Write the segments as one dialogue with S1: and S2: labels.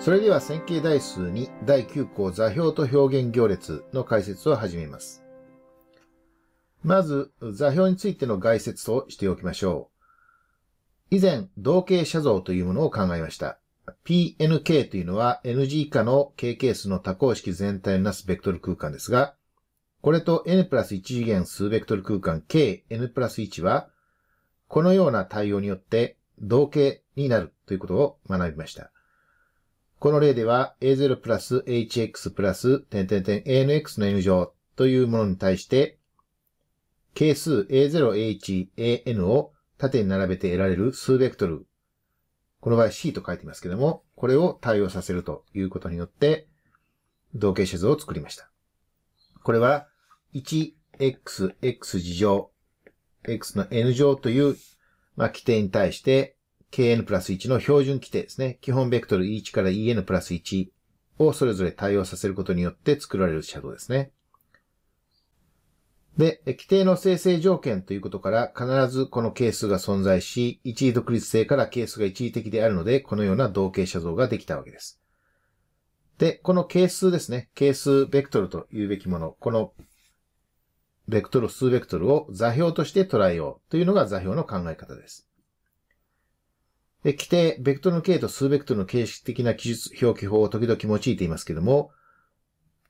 S1: それでは線形代数に第9項座標と表現行列の解説を始めます。まず、座標についての概説をしておきましょう。以前、同型写像というものを考えました。PNK というのは NG 以下の KK 数の多項式全体をなすベクトル空間ですが、これと N プラス1次元数ベクトル空間 KN プラス1は、このような対応によって同型になるということを学びました。この例では a0 プラス hx プラス点点点 anx の n 乗というものに対して、係数 a0h an を縦に並べて得られる数ベクトル。この場合 C と書いていますけども、これを対応させるということによって、同型写像を作りました。これは 1xx 事乗 x の n 乗という、まあ、規定に対して kn プラス1の標準規定ですね。基本ベクトル E1 から en プラス1をそれぞれ対応させることによって作られるシャドウですね。で、規定の生成条件ということから必ずこの係数が存在し、一位独立性から係数が一時的であるので、このような同型写像ができたわけです。で、この係数ですね。係数ベクトルというべきもの。このベクトル、数ベクトルを座標として捉えようというのが座標の考え方です。で、規定、ベクトルの形と数ベクトルの形式的な記述表記法を時々用いていますけども、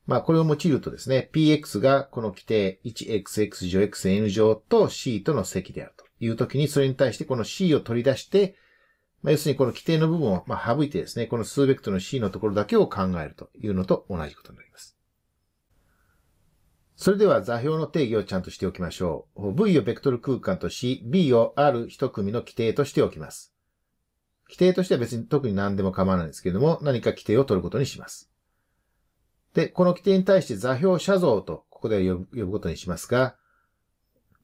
S1: まあ、これを用いるとですね、px がこの規定 1xx 乗 xn 乗と c との積であるというときに、それに対してこの c を取り出して、まあ、要するにこの規定の部分をま省いてですね、この数ベクトルの c のところだけを考えるというのと同じことになります。それでは座標の定義をちゃんとしておきましょう。v をベクトル空間とし、b を r 一組の規定としておきます。規定としては別に特に何でも構わないんですけれども、何か規定を取ることにします。で、この規定に対して座標写像と、ここで呼ぶことにしますが、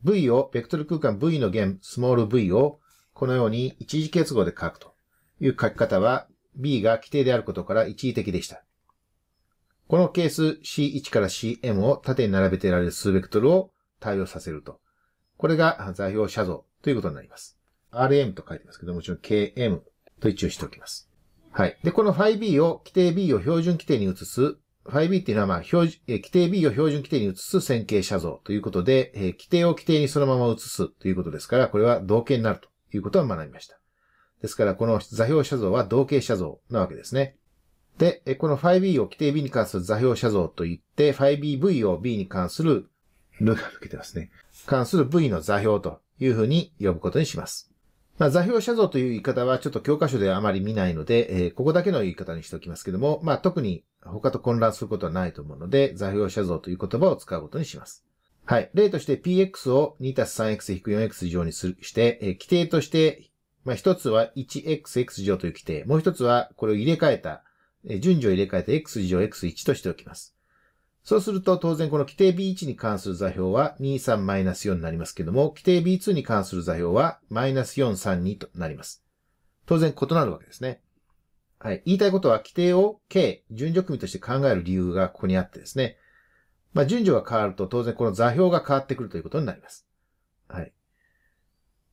S1: V を、ベクトル空間 V の弦、スモール v を、このように一時結合で書くという書き方は、B が規定であることから一時的でした。このケース C1 から Cm を縦に並べていられる数ベクトルを対応させると。これが座標写像ということになります。RM と書いてますけどもちろん KM と一応しておきます。はい。で、この 5B を、規定 B を標準規定に移す 5B っていうのは、まあ、標準、え規定 B を標準規定に移す線形写像ということで、えー、規定を規定にそのまま移すということですから、これは同型になるということは学びました。ですから、この座標写像は同型写像なわけですね。で、えこの 5B を規定 B に関する座標写像といって、5BV を B に関する、ルが抜けてますね。関する V の座標というふうに呼ぶことにします。まあ、座標写像という言い方はちょっと教科書ではあまり見ないので、えー、ここだけの言い方にしておきますけども、まあ、特に他と混乱することはないと思うので、座標写像という言葉を使うことにします。はい。例として px を 2+3x-4x 乗にするして、えー、規定として、まあ、一つは 1xx 乗という規定、もう一つはこれを入れ替えた、えー、順序を入れ替えた x 乗 x1 としておきます。そうすると当然この規定 B1 に関する座標は23-4になりますけども、規定 B2 に関する座標は -432 となります。当然異なるわけですね。はい。言いたいことは規定を K、順序組として考える理由がここにあってですね。まあ、順序が変わると当然この座標が変わってくるということになります。はい。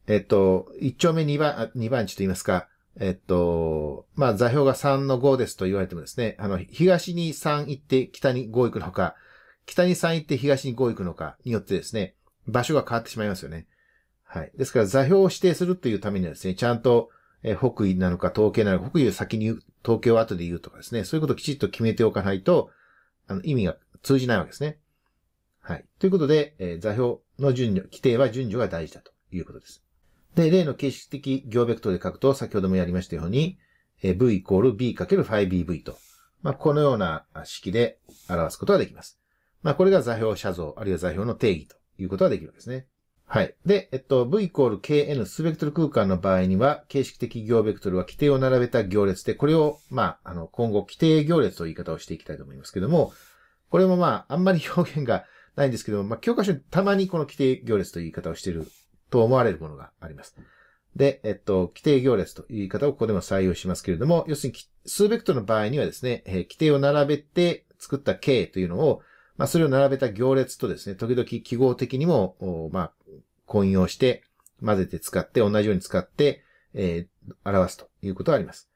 S1: えっと、1丁目2番、2番地と言いますか、えっと、まあ、座標が3の5ですと言われてもですね、あの、東に3行って北に5行くのか、北に3行って東に5行くのかによってですね、場所が変わってしまいますよね。はい。ですから座標を指定するというためにはですね、ちゃんと、え北緯なのか統計なのか、北緯を先に東京統計を後で言うとかですね、そういうことをきちっと決めておかないと、あの、意味が通じないわけですね。はい。ということで、えー、座標の順序、規定は順序が大事だということです。で、例の形式的行ベクトルで書くと、先ほどもやりましたように、v イコール b×5bv かけと、まあ、このような式で表すことができます。まあ、これが座標写像、あるいは座標の定義ということができるわけですね。はい。で、えっと、v イコール kn スベクトル空間の場合には、形式的行ベクトルは規定を並べた行列で、これを、まあ、あの、今後、規定行列という言い方をしていきたいと思いますけども、これもまあ、あんまり表現がないんですけども、まあ、教科書にたまにこの規定行列という言い方をしていると思われるものがあります。で、えっと、規定行列という言い方をここでも採用しますけれども、要するに数ベクトルの場合にはですね、えー、規定を並べて作った形というのを、まあ、それを並べた行列とですね、時々記号的にも、まあ、混用して、混ぜて使って、同じように使って、えー、表すということはあります。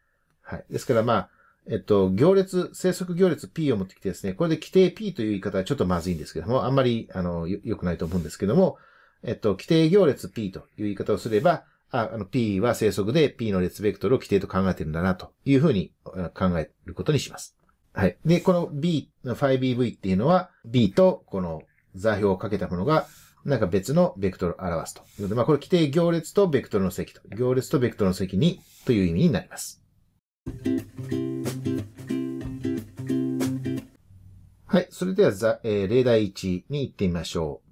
S1: はい。ですから、まあ、えっと、行列、生息行列 P を持ってきてですね、これで規定 P という言い方はちょっとまずいんですけども、あんまり、あの、良くないと思うんですけども、えっと、規定行列 P という言い方をすれば、ああの P は正則で P の列ベクトルを規定と考えてるんだなというふうに考えることにします。はい。で、この B、5BV っていうのは B とこの座標をかけたものがなんか別のベクトルを表すと。いうので、まあこれ規定行列とベクトルの積と、行列とベクトルの積にという意味になります。はい。それでは、えー、例題1に行ってみましょう。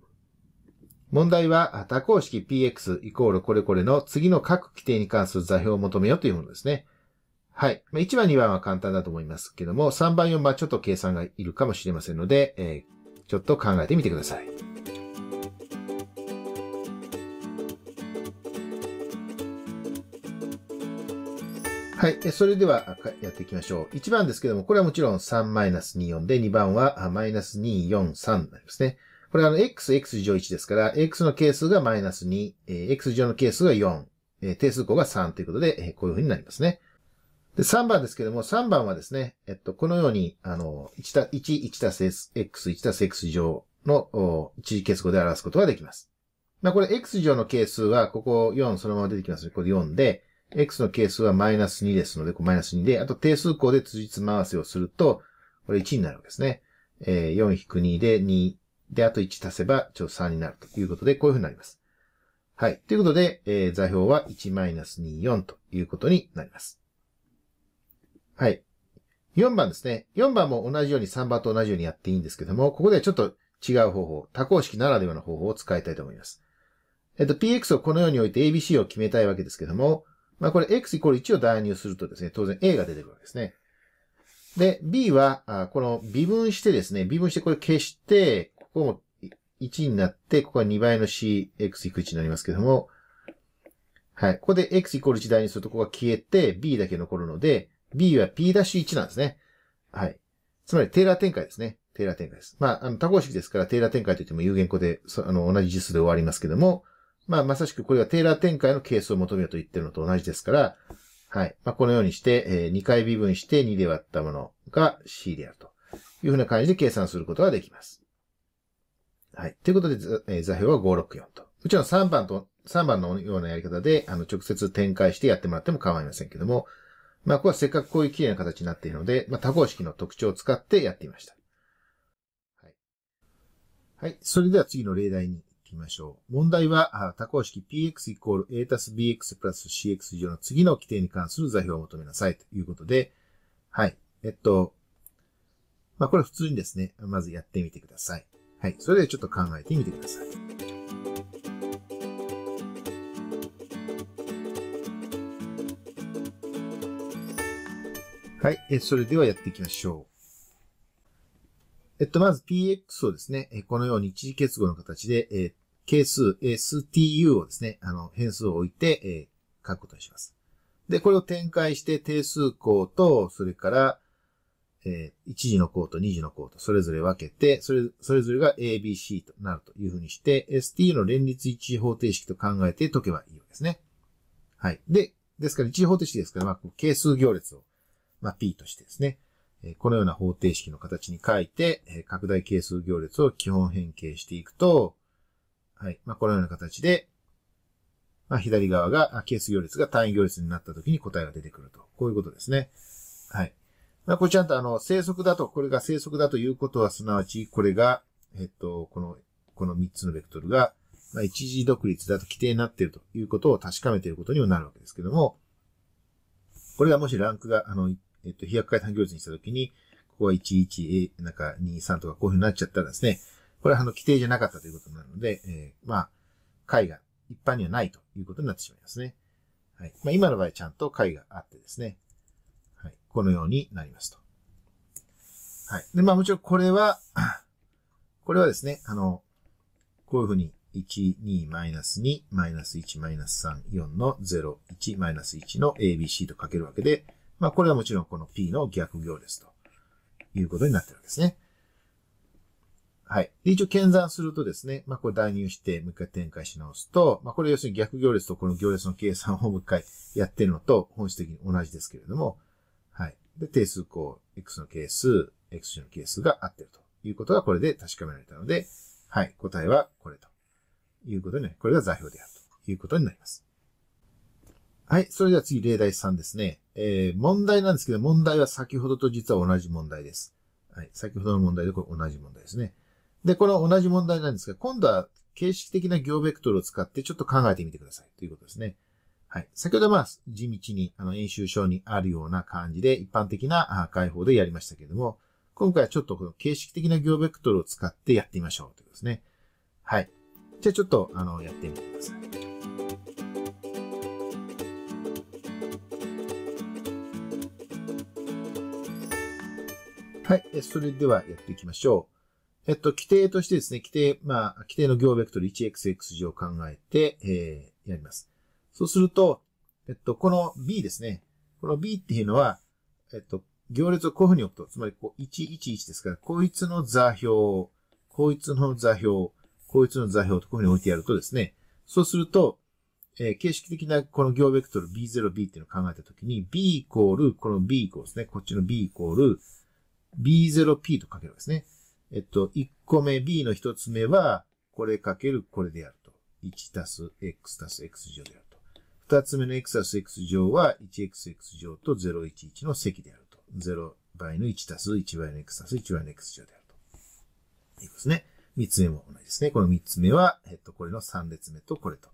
S1: 問題は多項式 px イコールこれこれの次の各規定に関する座標を求めようというものですね。はい。まあ、1番、2番は簡単だと思いますけども、3番、4番ちょっと計算がいるかもしれませんので、えー、ちょっと考えてみてください。はい。それでは、やっていきましょう。1番ですけども、これはもちろん3-24で、2番は -243 になりますね。これあの、x、x 乗1ですから、x の係数がマイナス2、x 乗の係数が4、定数項が3ということで、こういうふうになりますね。で、3番ですけども、3番はですね、えっと、このように、あの、1た、1、1たす x、1たす x 乗の一次結合で表すことができます。まあ、これ x 乗の係数は、ここ4そのまま出てきますので、これ4で、x の係数はマイナス2ですので、マイナス2で、あと定数項で辻ま合わせをすると、これ1になるわけですね。えー、4-2で2、で、あと1足せば、ちょっと3になるということで、こういうふうになります。はい。ということで、えー、座標は1-24ということになります。はい。4番ですね。4番も同じように3番と同じようにやっていいんですけども、ここではちょっと違う方法、多項式ならではの方法を使いたいと思います。えっと、px をこのように置いて abc を決めたいわけですけども、まあこれ x イコール1を代入するとですね、当然 a が出てくるわけですね。で、b は、この微分してですね、微分してこれ消して、ここも1になって、ここは2倍の cx=1 になりますけども、はい。ここで x イコール1代にすると、ここが消えて、b だけ残るので、b は p'1 なんですね。はい。つまり、テーラー展開ですね。テーラー展開です。まあ、あの、多項式ですから、テーラー展開といっても有限個で、あの、同じ実数で終わりますけども、まあ、まさしくこれはテーラー展開の係数を求めようと言ってるのと同じですから、はい。まあ、このようにして、えー、2回微分して2で割ったものが c であるというふうな感じで計算することができます。はい。ということで、えー、座標は564と。うちの3番と、3番のようなやり方で、あの、直接展開してやってもらっても構いませんけども、まあ、ここはせっかくこういう綺麗な形になっているので、まあ、多項式の特徴を使ってやってみました。はい。はい。それでは次の例題に行きましょう。問題は、多項式 px イコール a たす bx プラス cx 上の次の規定に関する座標を求めなさいということで、はい。えっと、まあ、これ普通にですね、まずやってみてください。はい。それでちょっと考えてみてください。はい。え、それではやっていきましょう。えっと、まず PX をですね、このように一次結合の形で、え係数、STU をですね、あの、変数を置いて、え書くことにします。で、これを展開して定数項と、それから、えー、1時の項と2時の項とそれぞれ分けて、それ、それぞれが ABC となるというふうにして、ST の連立一次方程式と考えて解けばいいわけですね。はい。で、ですから一次方程式ですから、まあ、係数行列を、まあ、P としてですね、えー、このような方程式の形に書いて、えー、拡大係数行列を基本変形していくと、はい。まあ、このような形で、まあ、左側が、係数行列が単位行列になった時に答えが出てくると。こういうことですね。はい。まこれちゃんとあの、生息だと、これが生息だということは、すなわち、これが、えっと、この、この3つのベクトルが、まあ、一時独立だと規定になっているということを確かめていることにもなるわけですけども、これがもしランクが、あの、えっと、飛躍回単行列にしたときに、ここは11、A、なんか23とかこういうふうになっちゃったらですね、これはあの、規定じゃなかったということになるので、えー、まあ、解が一般にはないということになってしまいますね。はい。まあ、今の場合ちゃんと解があってですね、このようになりますと。はい。で、まあもちろんこれは、これはですね、あの、こういうふうに、1 2 2 1ス3 4の0-1-1の ABC と書けるわけで、まあこれはもちろんこの P の逆行ですということになってるわけですね。はい。で、一応、検算するとですね、まあ、これ代入して、もう一回展開し直すと、まあ、これ要するに逆行列とこの行列の計算をもう一回やってるのと、本質的に同じですけれども、で、定数項、x の係数、x の係数が合ってるということがこれで確かめられたので、はい、答えはこれということになり、これが座標であるということになります。はい、それでは次、例題3ですね。えー、問題なんですけど、問題は先ほどと実は同じ問題です。はい、先ほどの問題でこれ同じ問題ですね。で、この同じ問題なんですが、今度は形式的な行ベクトルを使ってちょっと考えてみてくださいということですね。はい。先ほどまあ、地道に、あの、演習書にあるような感じで、一般的な解法でやりましたけれども、今回はちょっとこの形式的な行ベクトルを使ってやってみましょうということですね。はい。じゃあちょっと、あの、やってみてください。はい。それではやっていきましょう。えっと、規定としてですね、規定、まあ、規定の行ベクトル 1xx 上を考えて、えー、やります。そうすると、えっと、この B ですね。この B っていうのは、えっと、行列をこういうふうに置くと、つまりこう、111ですから、こいつの座標、こいつの座標、こいつの座標とこういうふうに置いてやるとですね、そうすると、えー、形式的なこの行ベクトル B0、B っていうのを考えたときに、B イコール、この B イコールですね、こっちの B イコール、B0、P と書けるわけですね。えっと、1個目、B の1つ目は、これかけるこれでやると。1たす X たす X 乗でやる。二つ目の x 足 x 乗は 1xx 乗と011の積であると。0倍の1たす1倍の x たす1倍の x 乗であると。いうことですね。三つ目も同じですね。この三つ目は、えっと、これの三列目とこれと。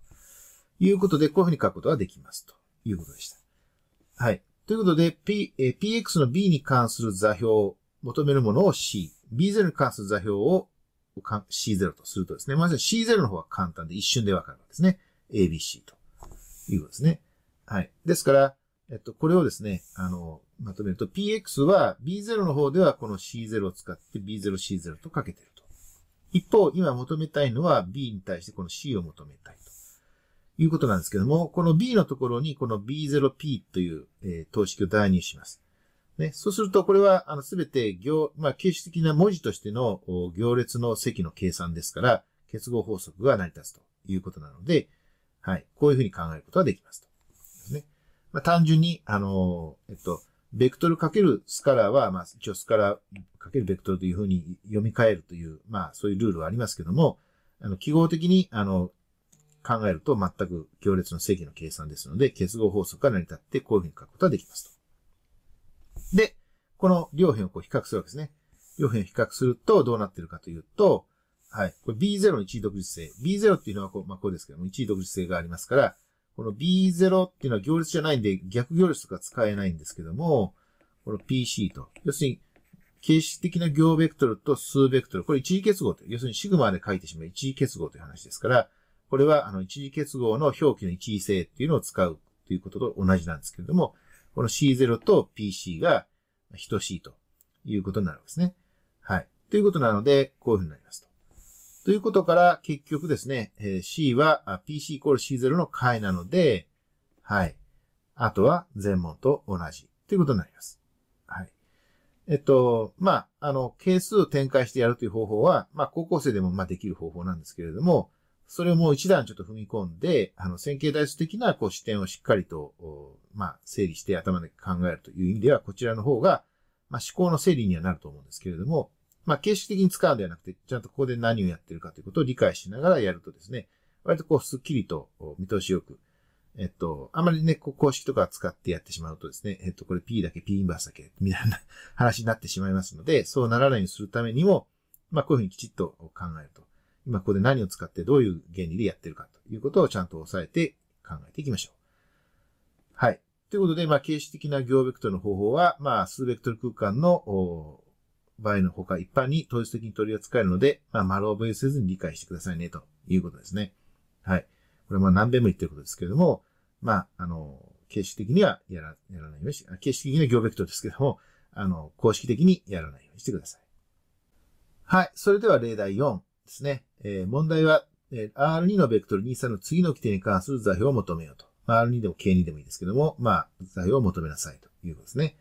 S1: いうことで、こういうふうに書くことができます。ということでした。はい。ということで、P、え px の b に関する座標を求めるものを c、b0 に関する座標を c0 とするとですね、まず c0 の方は簡単で一瞬でわかるわけですね。abc と。いうことですね。はい。ですから、えっと、これをですね、あの、まとめると PX は B0 の方ではこの C0 を使って B0C0 とかけてると。一方、今求めたいのは B に対してこの C を求めたいということなんですけども、この B のところにこの B0P という、えー、等式を代入します。ね、そうすると、これは、あの、すべて行、まあ、形式的な文字としての行列の積の計算ですから、結合法則が成り立つということなので、はい。こういうふうに考えることができますと。ですね。まあ、単純に、あの、えっと、ベクトルかけるスカラーは、まあ、一応スカラーかけるベクトルというふうに読み替えるという、まあ、そういうルールはありますけども、あの、記号的に、あの、考えると全く行列の正規の計算ですので、結合法則が成り立ってこういうふうに書くことができますと。で、この両辺をこう比較するわけですね。両辺を比較するとどうなってるかというと、はい。これ B0 の一位独立性。B0 っていうのはこう、まあ、こうですけども、一位独立性がありますから、この B0 っていうのは行列じゃないんで、逆行列とか使えないんですけども、この PC と。要するに、形式的な行ベクトルと数ベクトル。これ一時結合と。要するにシグマで書いてしまう一時結合という話ですから、これは、あの、一時結合の表記の一位性っていうのを使うということと同じなんですけれども、この C0 と PC が等しいということになるわけですね。はい。ということなので、こういうふうになりますと。ということから、結局ですね、えー、C は PC イコール C0 の解なので、はい。あとは全問と同じということになります。はい。えっと、まあ、あの、係数を展開してやるという方法は、まあ、高校生でも、ま、できる方法なんですけれども、それをもう一段ちょっと踏み込んで、あの、線形代数的な、こう、視点をしっかりと、まあ、整理して頭で考えるという意味では、こちらの方が、まあ、思考の整理にはなると思うんですけれども、まあ、形式的に使うんではなくて、ちゃんとここで何をやってるかということを理解しながらやるとですね、割とこう、スッキリと見通しよく、えっと、あまりね、こう公式とか使ってやってしまうとですね、えっと、これ P だけ P インバースだけ、みたいな話になってしまいますので、そうならないようにするためにも、まあ、こういうふうにきちっと考えると。今ここで何を使ってどういう原理でやってるかということをちゃんと押さえて考えていきましょう。はい。ということで、まあ、形式的な行ベクトルの方法は、まあ、数ベクトル空間の場合のほか一般に統一的に取り扱えるので、まあ、丸覚えせずに理解してくださいね、ということですね。はい。これも何べんも言ってることですけれども、まあ、あの、形式的にはやらやらないようにし、形式的には行ベクトルですけども、あの、公式的にやらないようにしてください。はい。それでは例題4ですね。えー、問題は、えー、R2 のベクトル23の次の規定に関する座標を求めようと。まあ、R2 でも K2 でもいいですけども、まあ、座標を求めなさいということですね。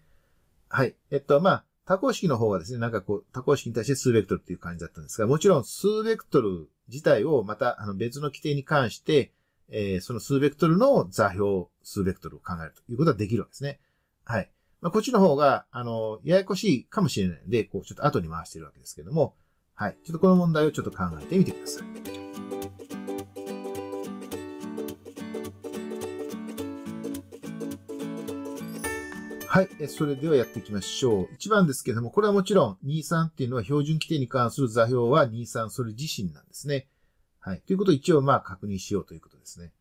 S1: はい。えっと、まあ、多項式の方はですね、なんかこう、多項式に対して数ベクトルっていう感じだったんですが、もちろん数ベクトル自体をまたあの別の規定に関して、えー、その数ベクトルの座標数ベクトルを考えるということはできるわけですね。はい。まあ、こっちの方が、あの、ややこしいかもしれないので、こう、ちょっと後に回してるわけですけども、はい。ちょっとこの問題をちょっと考えてみてください。はい。それではやっていきましょう。1番ですけれども、これはもちろん、23っていうのは標準規定に関する座標は23それ自身なんですね。はい。ということを一応まあ確認しようということですね。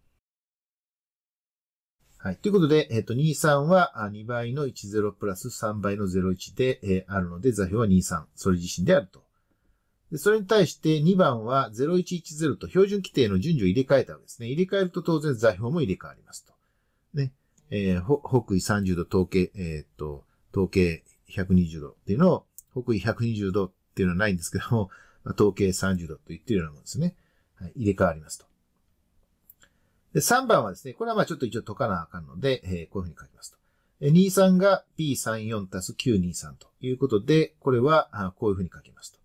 S1: はい。ということで、えっ、ー、と、23は2倍の10プラス3倍の01で、えー、あるので、座標は23、それ自身であると。で、それに対して2番は0110と標準規定の順序を入れ替えたわけですね。入れ替えると当然座標も入れ替わりますと。ね。えー、北緯30度、統計、えー、っと、統計120度っていうのを、北緯120度っていうのはないんですけども、統計30度と言ってるようなものですね。はい、入れ替わりますと。で、3番はですね、これはまあちょっと一応解かなあかんので、えー、こういうふうに書きますと。23が P34 たす923ということで、これはこういうふうに書きますと。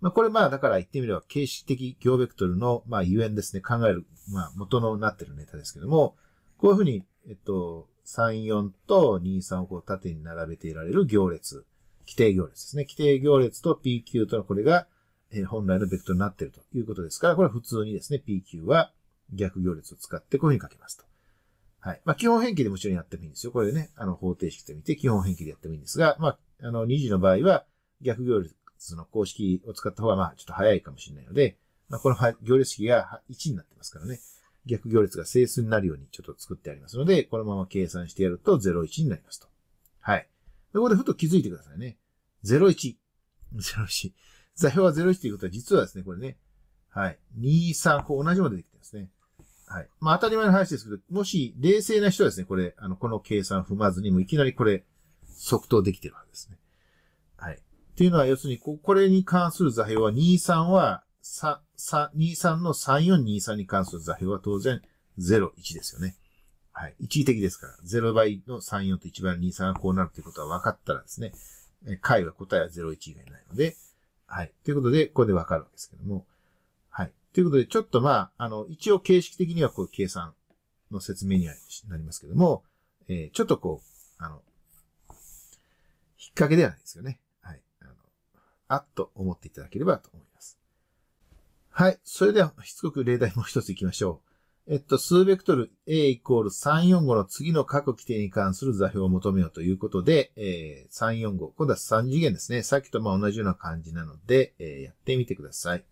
S1: まあ、これまあだから言ってみれば形式的行ベクトルのまあゆえんですね、考える、まあ元のなってるネタですけども、こういうふうにえっと、3、4と2、3をこう縦に並べていられる行列。規定行列ですね。規定行列と PQ とのこれが、え本来のベクトルになっているということですから、これは普通にですね、PQ は逆行列を使ってこういうふうに書けますと。はい。まあ、基本変形でもちろんやってもいいんですよ。これでね、あの、方程式と見て基本変形でやってもいいんですが、まあ、あの、2次の場合は逆行列の公式を使った方が、まあ、ちょっと早いかもしれないので、まあ、この行列式が1になってますからね。逆行列が整数になるようにちょっと作ってありますので、このまま計算してやると01になりますと。はい。で、ここでふと気づいてくださいね。01。01。座標は01ということは、実はですね、これね、はい。23、こう同じも出てきてますね。はい。まあ当たり前の話ですけど、もし冷静な人はですね、これ、あの、この計算踏まずに、もういきなりこれ、即答できてるわけですね。はい。っていうのは、要するにこ、これに関する座標は、23はさ、さ、23の3423に関する座標は当然01ですよね。はい。一時的ですから、0倍の34と1倍の23がこうなるということは分かったらですね、え解は答えは01以外ないので、はい。ということで、ここで分かるわけですけども、はい。ということで、ちょっとまあ、あの、一応形式的にはこう計算の説明にはなりますけども、えー、ちょっとこう、あの、引っ掛けではないですよね。はい。あの、あっと思っていただければと思います。はい。それでは、しつこく例題もう一つ行きましょう。えっと、数ベクトル A イコール345の次の各規定に関する座標を求めようということで、えー、345。今度は3次元ですね。さっきとま同じような感じなので、えー、やってみてください。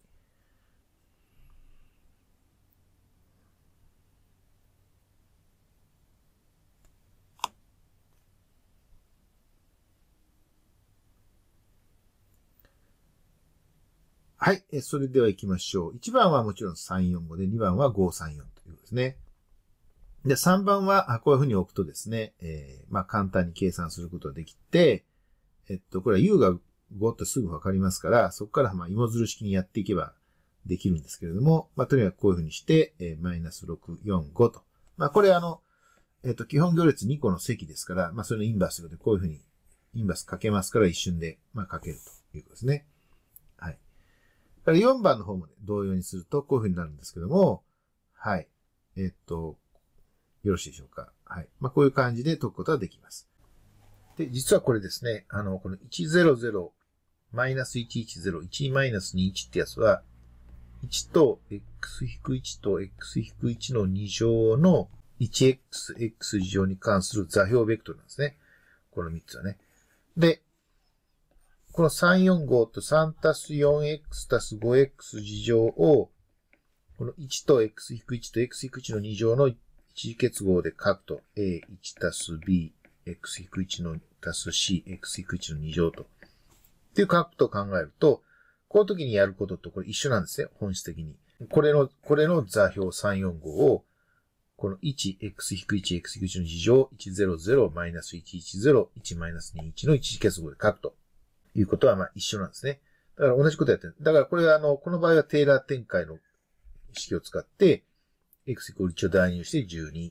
S1: はい。それでは行きましょう。1番はもちろん345で、2番は534ということですね。で、3番は、こういうふうに置くとですね、えー、まあ簡単に計算することができて、えっと、これは U が5ってすぐわかりますから、そこからまあ芋づる式にやっていけばできるんですけれども、まあとにかくこういうふうにして、えー、マイナス645と。まあこれあの、えっと、基本行列2個の積ですから、まあそれのインバースでこういうふうに、インバースかけますから一瞬で、まあかけるということですね。4番の方も、ね、同様にすると、こういう風になるんですけども、はい。えー、っと、よろしいでしょうか。はい。まあ、こういう感じで解くことができます。で、実はこれですね、あの、この100、マイナス110、1マイナス21ってやつは、1と x-1 と x-1 の2乗の 1xx 乗に関する座標ベクトルなんですね。この3つはね。で、この345と3たす 4x たす 5x 事乗を、この1と x-1 と x-1 の2乗の一次結合で書くと、a1 たす b、x-1 のたす c、x-1 の2乗と。っていう書くと考えると、この時にやることとこれ一緒なんですね、本質的に。これの、これの座標345を、この 1x-1x-1 の2乗1 0 0 1 1 0 1 2 1の一次結合で書くと。いうことはまあ一緒なんですね。だから同じことやってる。だからこれはあの、この場合はテーラー展開の式を使って、x イコール1を代入して12、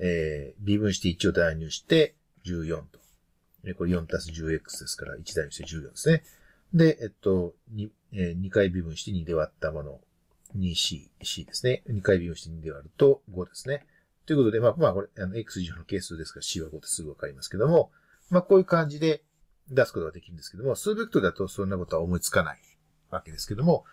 S1: えー、微分して1を代入して14と。これ4たす 10x ですから、1代入して14ですね。で、えっと、2, えー、2回微分して2で割ったもの、2c、c ですね。2回微分して2で割ると5ですね。ということで、まあ、まあ、これ、あの、x 以上の係数ですから c は5ってすぐわかりますけども、まあ、こういう感じで、出すことができるんですけども、数ベクトルだとそんなことは思いつかないわけですけども、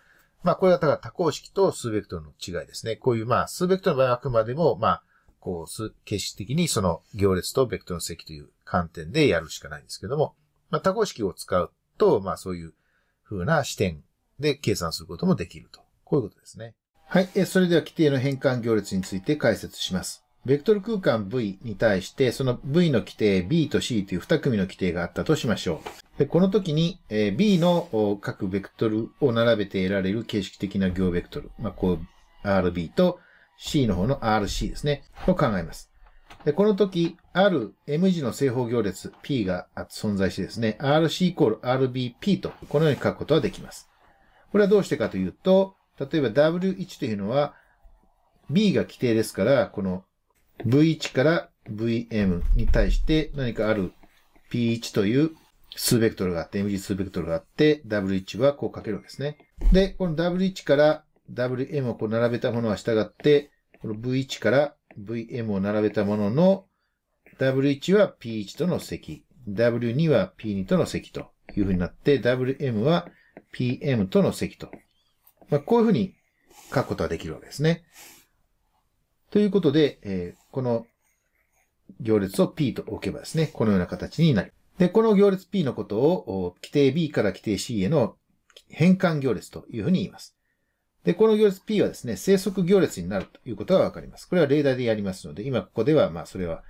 S1: まあこれはだ多項式と数ベクトルの違いですね。こういうまあ数ベクトルの場合はあくまでもまあこう形式的にその行列とベクトルの積という観点でやるしかないんですけども、まあ多項式を使うとまあそういうふうな視点で計算することもできると。こういうことですね。はい。それでは規定の変換行列について解説します。ベクトル空間 V に対して、その V の規定 B と C という2組の規定があったとしましょう。でこの時に、え B の各ベクトルを並べて得られる形式的な行ベクトル。まあ、こう、RB と C の方の RC ですね。を考えます。でこの時、R、M 字の正方行列 P が存在してですね、RC イコール RBP と、このように書くことはできます。これはどうしてかというと、例えば W1 というのは、B が規定ですから、この V1 から VM に対して何かある P1 という数ベクトルがあって、MG 数ベクトルがあって、W1 はこう書けるわけですね。で、この W1 から WM をこう並べたものは従って、この V1 から VM を並べたものの W1 は P1 との積、W2 は P2 との積というふうになって、WM は PM との積と。まあ、こういうふうに書くことができるわけですね。ということで、えー、この行列を P と置けばですね、このような形になる。で、この行列 P のことを、規定 B から規定 C への変換行列というふうに言います。で、この行列 P はですね、生息行列になるということがわかります。これは例題でやりますので、今ここでは、まあ、それは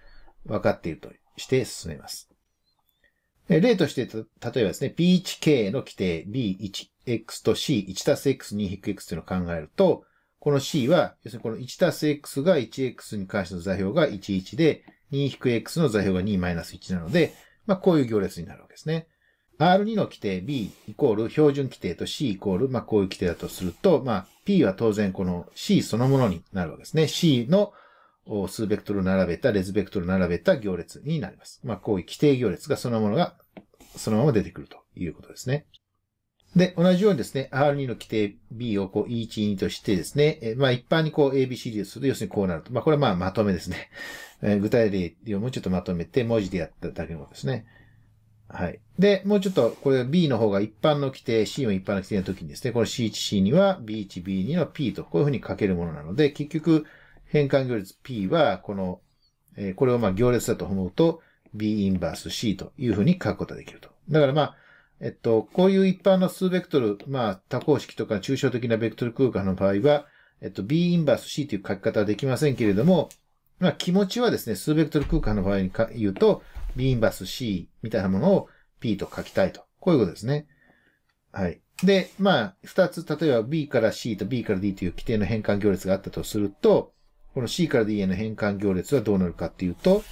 S1: 分かっているとして進めます。例として、例えばですね、P1K の規定 B1X と C1 たす X2X というのを考えると、この C は、要するにこの 1+x が 1x に関しての座標が11で、2-x の座標が2-1なので、まあ、こういう行列になるわけですね。R2 の規定 B イコール標準規定と C イコール、まあ、こういう規定だとすると、まあ、P は当然この C そのものになるわけですね。C の数ベクトル並べた、列ベクトル並べた行列になります。まあ、こういう規定行列がそのものがそのまま出てくるということですね。で、同じようにですね、R2 の規定 B をこう E1、2としてですね、えまあ一般にこう ABCD をすると、要するにこうなると。まあこれはまあまとめですね。え具体例をもうちょっとまとめて文字でやっただけのことですね。はい。で、もうちょっと、これ B の方が一般の規定、C も一般の規定の時にですね、この C1、C2 は B1、B2 の P と、こういうふうに書けるものなので、結局、変換行列 P は、この、えー、これをまあ行列だと思うと、B インバース C というふうに書くことができると。だからまあ、えっと、こういう一般の数ベクトル、まあ、多項式とか抽象的なベクトル空間の場合は、えっと、B インバース C という書き方はできませんけれども、まあ、気持ちはですね、数ベクトル空間の場合に言うと、B インバース C みたいなものを P と書きたいと。こういうことですね。はい。で、まあ、二つ、例えば B から C と B から D という規定の変換行列があったとすると、この C から D への変換行列はどうなるかっていうと、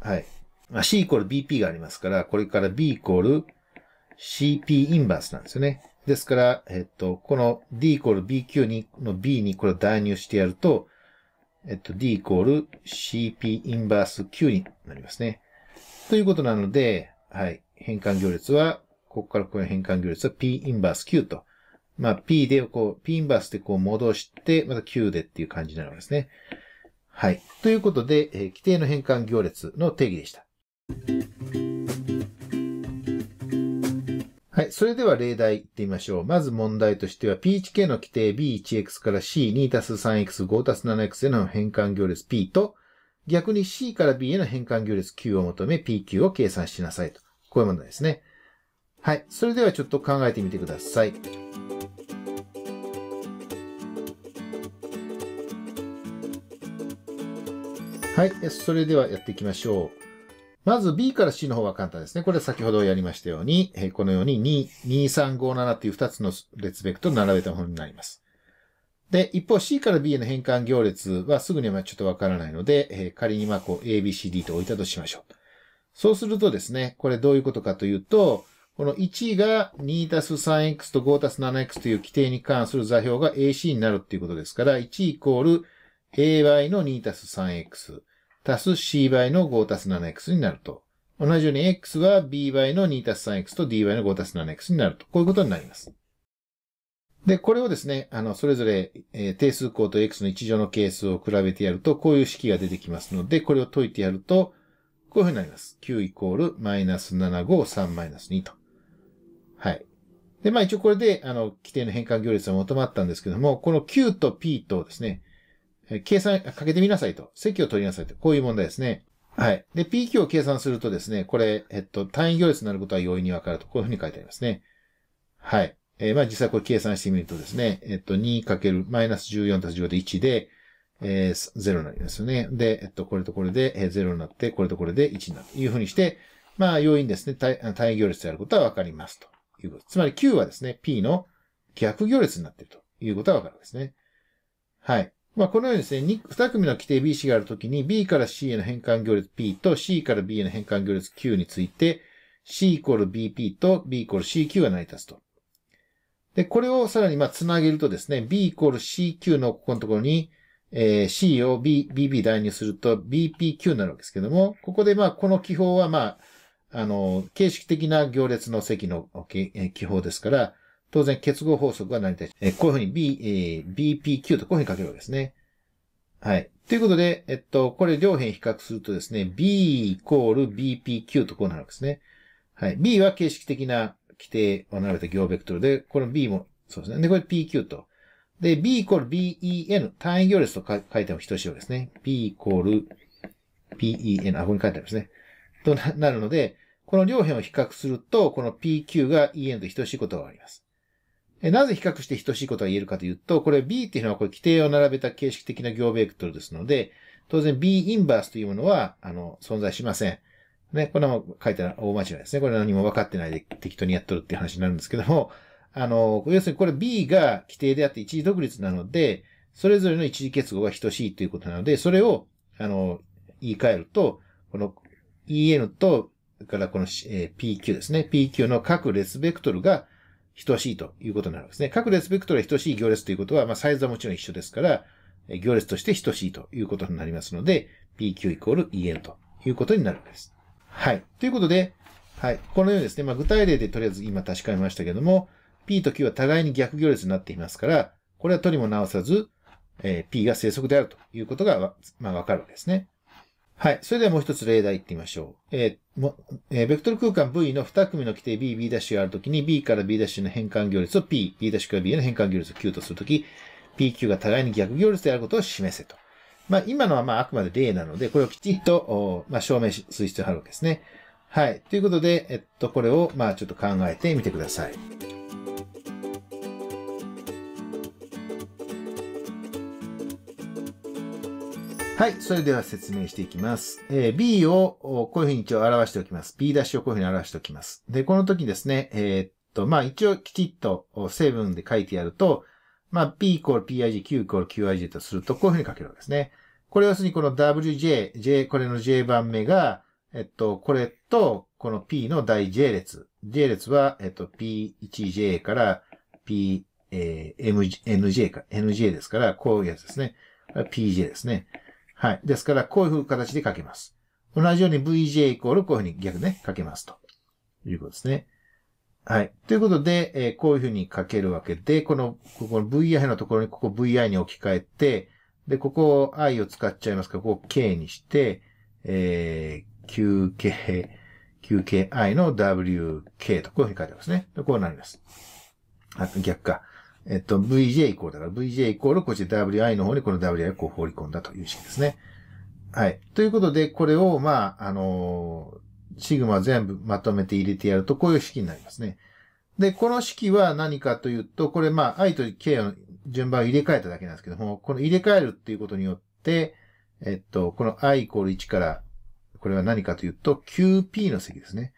S1: はい。まあ、C イコール BP がありますから、これから B イコール CP インバースなんですよね。ですから、えっと、この D イコール BQ の B にこれを代入してやると、えっと、D イコール CP インバース Q になりますね。ということなので、はい。変換行列は、ここからこの変換行列は P インバース Q と。まあ、P でこう、P インバースでこう戻して、また Q でっていう感じになるわけですね。はい。ということで、えー、規定の変換行列の定義でした。はい。それでは例題行ってみましょう。まず問題としては、P1K の規定 B1X から C2 たす 3X5 たす 7X への変換行列 P と、逆に C から B への変換行列 Q を求め PQ を計算しなさいと。こういう問題ですね。はい。それではちょっと考えてみてください。はい。それではやっていきましょう。まず B から C の方が簡単ですね。これ先ほどやりましたように、えこのように2、2、3、5、7っていう2つの列ベクトル並べたものになります。で、一方 C から B への変換行列はすぐにはちょっとわからないので、え仮にまあこう A、B、C、D と置いたとしましょう。そうするとですね、これどういうことかというと、この1が2たす 3x と5たす 7x という規定に関する座標が AC になるっていうことですから、1イコール AY の2たす 3x。足す c 倍の5足す 7x になると。同じように x は b 倍の2足す 3x と d 倍の5足す 7x になると。こういうことになります。で、これをですね、あの、それぞれ、えー、定数項と x の一乗の係数を比べてやると、こういう式が出てきますので、これを解いてやると、こういうふうになります。9イコールマイナス7 5 3マイナス2と。はい。で、まあ一応これで、あの、規定の変換行列は求まったんですけども、この q と p とですね、え計算かけてみなさいと。席を取りなさいと。こういう問題ですね。はい。で、P 級を計算するとですね、これ、えっと、単位行列になることは容易にわかると、こういうふうに書いてありますね。はい。えー、まあ実際これ計算してみるとですね、えっと、2× マイナス14たす15で1で、えー、0になりますよね。で、えっと、これとこれで、え0になって、これとこれで1になるというふうにして、まあ、要因ですね、単位行列であることはわかりますということ。つまり Q はですね、P の逆行列になっているということはわかるんですね。はい。まあ、このようにですね2、2組の規定 B、C があるときに、B から C への変換行列 P と C から B への変換行列 Q について、C イコール BP と B イコール CQ が成り立つと。で、これをさらに、まあ、つなげるとですね、B イコール CQ のここのところに、えー、C を B、BB 代入すると BPQ になるわけですけども、ここで、まあ、この記法は、まあ、あの、形式的な行列の積の記法ですから、当然結合法則が成り立ち、えー、こういうふうに B、えー、BPQ とこういうふうに書けるわけですね。はい。ということで、えっと、これ両辺比較するとですね、B イコール BPQ とこうなるわけですね。はい。B は形式的な規定を並べた行ベクトルで、この B もそうですね。で、これ PQ と。で、B イコール BEN、単位行列と書いても等しいわけですね。B イコール BEN、あ、ここに書いてありますね。となるので、この両辺を比較すると、この PQ が EN と等しいことがあります。なぜ比較して等しいことが言えるかというと、これ B っていうのはこれ規定を並べた形式的な行ベクトルですので、当然 B インバースというものは、あの、存在しません。ね、これも書いたら大間違いですね。これ何も分かってないで適当にやっとるっていう話になるんですけども、あの、要するにこれ B が規定であって一時独立なので、それぞれの一時結合が等しいということなので、それを、あの、言い換えると、この EN と、からこの PQ ですね。PQ の各列ベクトルが等しいということになるんですね。各列ベクトルは等しい行列ということは、まあ、サイズはもちろん一緒ですから、行列として等しいということになりますので、PQ イコール EN ということになるわけです。はい。ということで、はい。このようにですね、まあ、具体例でとりあえず今確かめましたけども、P と Q は互いに逆行列になっていますから、これは取りも直さず、えー、P が正則であるということが、まあ、わかるわけですね。はい。それではもう一つ例題いってみましょう。えー、もえー、ベクトル空間 V の2組の規定 B、B' があるときに B から B' の変換行列を P、B' から B の変換行列を Q とするとき、PQ が互いに逆行列であることを示せと。まあ、今のはまあ、あくまで例なので、これをきちんと、まあ、証明する必要があるわけですね。はい。ということで、えっと、これを、まあ、ちょっと考えてみてください。はい、それでは説明していきます。えー、B をこういうふうに一応表しておきます。B' をこういうふうに表しておきます。で、この時ですね、えー、っと、まあ一応きちっと成分で書いてやると、まあ P イコール PIG、Q イコール QIG とするとこういうふうに書けるわけですね。これ要するにこの WJ、J、これの J 番目が、えっと、これとこの P の大 J 列。J 列は、えっと、P1J から P、え m NJ か、NJ ですから、こういうやつですね。PJ ですね。はい。ですから、こういう形で書けます。同じように VJ イコールこういうふうに逆ね、書けますと。いうことですね。はい。ということで、えー、こういうふうに書けるわけで、この、ここの VI のところに、ここ VI に置き換えて、で、ここ I を使っちゃいますから、ここ K にして、えー、QK、QKI の WK と、こういうふうに書いてますね。こうなります。あ逆か。えっと、vj イコールだから、vj イコール、こっち wi の方にこの wi をこう放り込んだという式ですね。はい。ということで、これを、まあ、あのー、シグマ全部まとめて入れてやると、こういう式になりますね。で、この式は何かというと、これ、まあ、i と k の順番を入れ替えただけなんですけども、この入れ替えるっていうことによって、えっと、この i イコール1から、これは何かというと、qp の積ですね。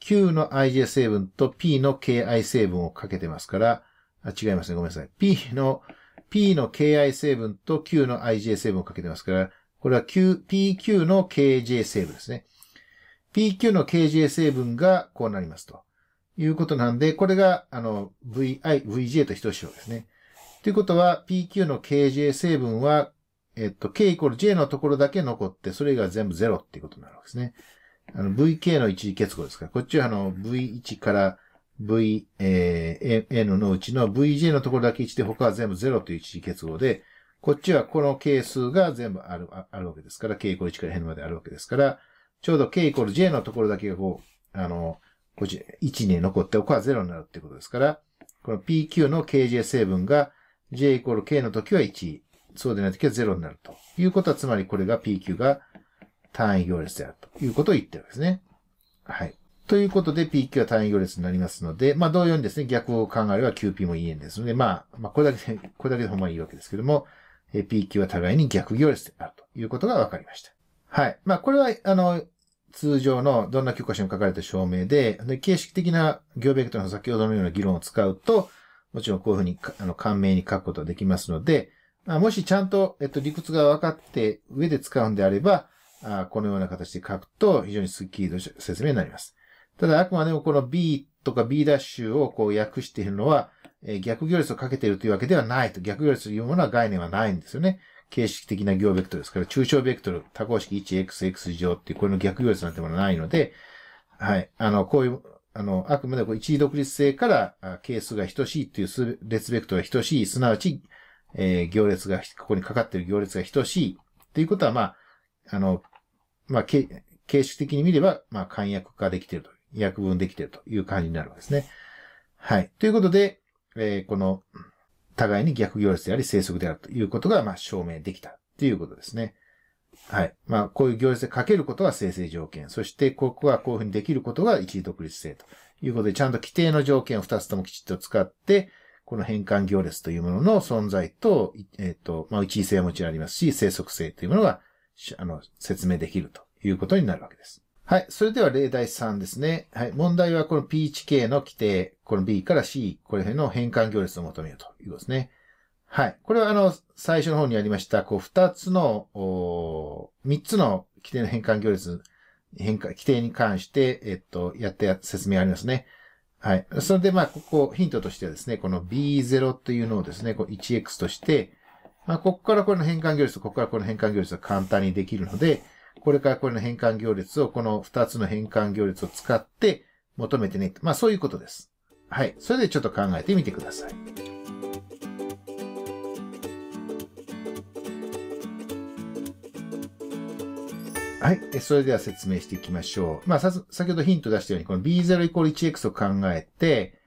S1: q の ij 成分と p の ki 成分をかけてますから、あ、違いますね。ごめんなさい。P の、P の KI 成分と Q の IJ 成分をかけてますから、これは Q、PQ の KJ 成分ですね。PQ の KJ 成分がこうなりますと。いうことなんで、これが、あの、VI、VJ と等しいわけですね。ということは、PQ の KJ 成分は、えっと、K イコール J のところだけ残って、それ以外は全部0っていうことになるわけですね。あの、VK の一時結合ですから、こっちはあの、V1 から V、え N のうちの VJ のところだけ1で他は全部0という一次結合で、こっちはこの係数が全部ある、あるわけですから、k イコール1から n まであるわけですから、ちょうど k イコール j のところだけがこう、あの、こっち1に残って他は0になるってことですから、この pq の kj 成分が j イコール k の時は1、そうでない時は0になるということは、つまりこれが pq が単位行列であるということを言ってるわけですね。はい。ということで、PQ は単位行列になりますので、まあ同様にですね、逆を考えれば QP も EN ですので、まあ、まあこれだけで、これだけでほんまにいいわけですけども、PQ は互いに逆行列であるということが分かりました。はい。まあこれは、あの、通常のどんな教科書にも書かれた証明で、で形式的な行ベクトルの先ほどのような議論を使うと、もちろんこういうふうに、あの、簡明に書くことができますので、まあ、もしちゃんと、えっと、理屈が分かって上で使うんであれば、あこのような形で書くと非常にスッキリと説明になります。ただ、あくまでもこの B とか B' をこう訳しているのは、え逆行列をかけているというわけではないと。逆行列というものは概念はないんですよね。形式的な行ベクトルですから、抽象ベクトル、多項式 1xx 乗っていう、これの逆行列なんてものはないので、はい。あの、こういう、あの、あくまでこう一時独立性から係数が等しいという列ベクトルが等しい、すなわち、えー、行列が、ここにかかっている行列が等しいということは、まあ、あの、まあ、形式的に見れば、まあ、簡約化できていると。約分できてるという感じになるわけですね。はい。ということで、えー、この、互いに逆行列であり、生息であるということが、まあ、証明できたということですね。はい。まあ、こういう行列でかけることは生成条件。そして、ここはこういうふうにできることが一時独立性ということで、ちゃんと規定の条件を2つともきちっと使って、この変換行列というものの存在と、えっ、ー、と、まあ、一時性はもちろんありますし、生息性というものが、あの、説明できるということになるわけです。はい。それでは例題3ですね。はい。問題はこの P1K の規定、この B から C、これ辺の変換行列を求めようということですね。はい。これはあの、最初の方にありました、こう、2つの、3つの規定の変換行列、変換、規定に関して、えっと、やって説明ありますね。はい。それで、まあ、ここ、ヒントとしてはですね、この B0 というのをですね、こう 1x として、まあ、ここからこの変換行列ここからこの変換行列は簡単にできるので、これからこれの変換行列を、この二つの変換行列を使って求めてね。まあそういうことです。はい。それでちょっと考えてみてください。はい。それでは説明していきましょう。まあ、さ、先ほどヒント出したように、この B0 イコール 1x を考えて、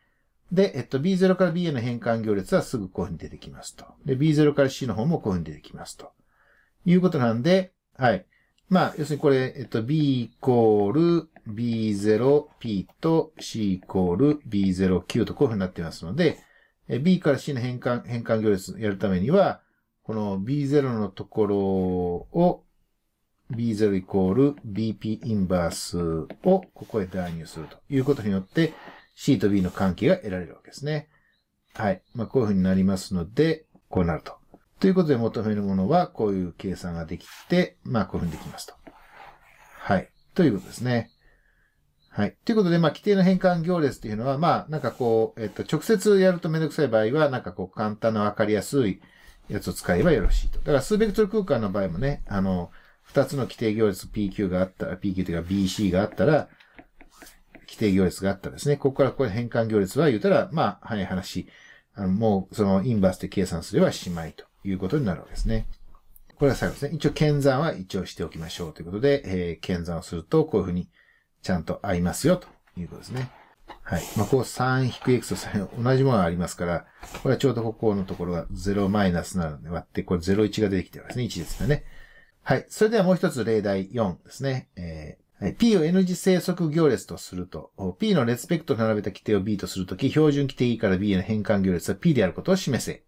S1: で、えっと、B0 から B への変換行列はすぐこういうふうに出てきますと。で、B0 から C の方もこういうふうに出てきますと。いうことなんで、はい。まあ、要するにこれ、えっと、b イコール b0p と c イコール b0q とこういうふうになっていますので、b から c の変換、変換行列やるためには、この b0 のところを b0 イコール bp インバースをここへ代入するということによって c と b の関係が得られるわけですね。はい。まあ、こういうふうになりますので、こうなると。ということで求めるものは、こういう計算ができて、まあ、こういうふうにできますと。はい。ということですね。はい。ということで、まあ、規定の変換行列というのは、まあ、なんかこう、えっと、直接やるとめんどくさい場合は、なんかこう、簡単なわかりやすいやつを使えばよろしいと。だから、数ベクトル空間の場合もね、あの、二つの規定行列 PQ があったら、PQ というか BC があったら、規定行列があったらですね、ここからここで変換行列は言うたら、まあ、早い話、あのもう、その、インバースで計算すればしまいと。いうことになるわけですね。これは最後ですね。一応、検算は一応しておきましょうということで、えー、検算をすると、こういうふうに、ちゃんと合いますよ、ということですね。はい。まあ、こう 3-x と3、同じものがありますから、これはちょうどここのところが0マイナスなので割って、これ01が出てきてるわけですね。1ですよね。はい。それではもう一つ例題4ですね。えーはい、P を N 字生則行列とすると、P のレスペクトを並べた規定を B とするとき、標準規定 E から B への変換行列は P であることを示せ。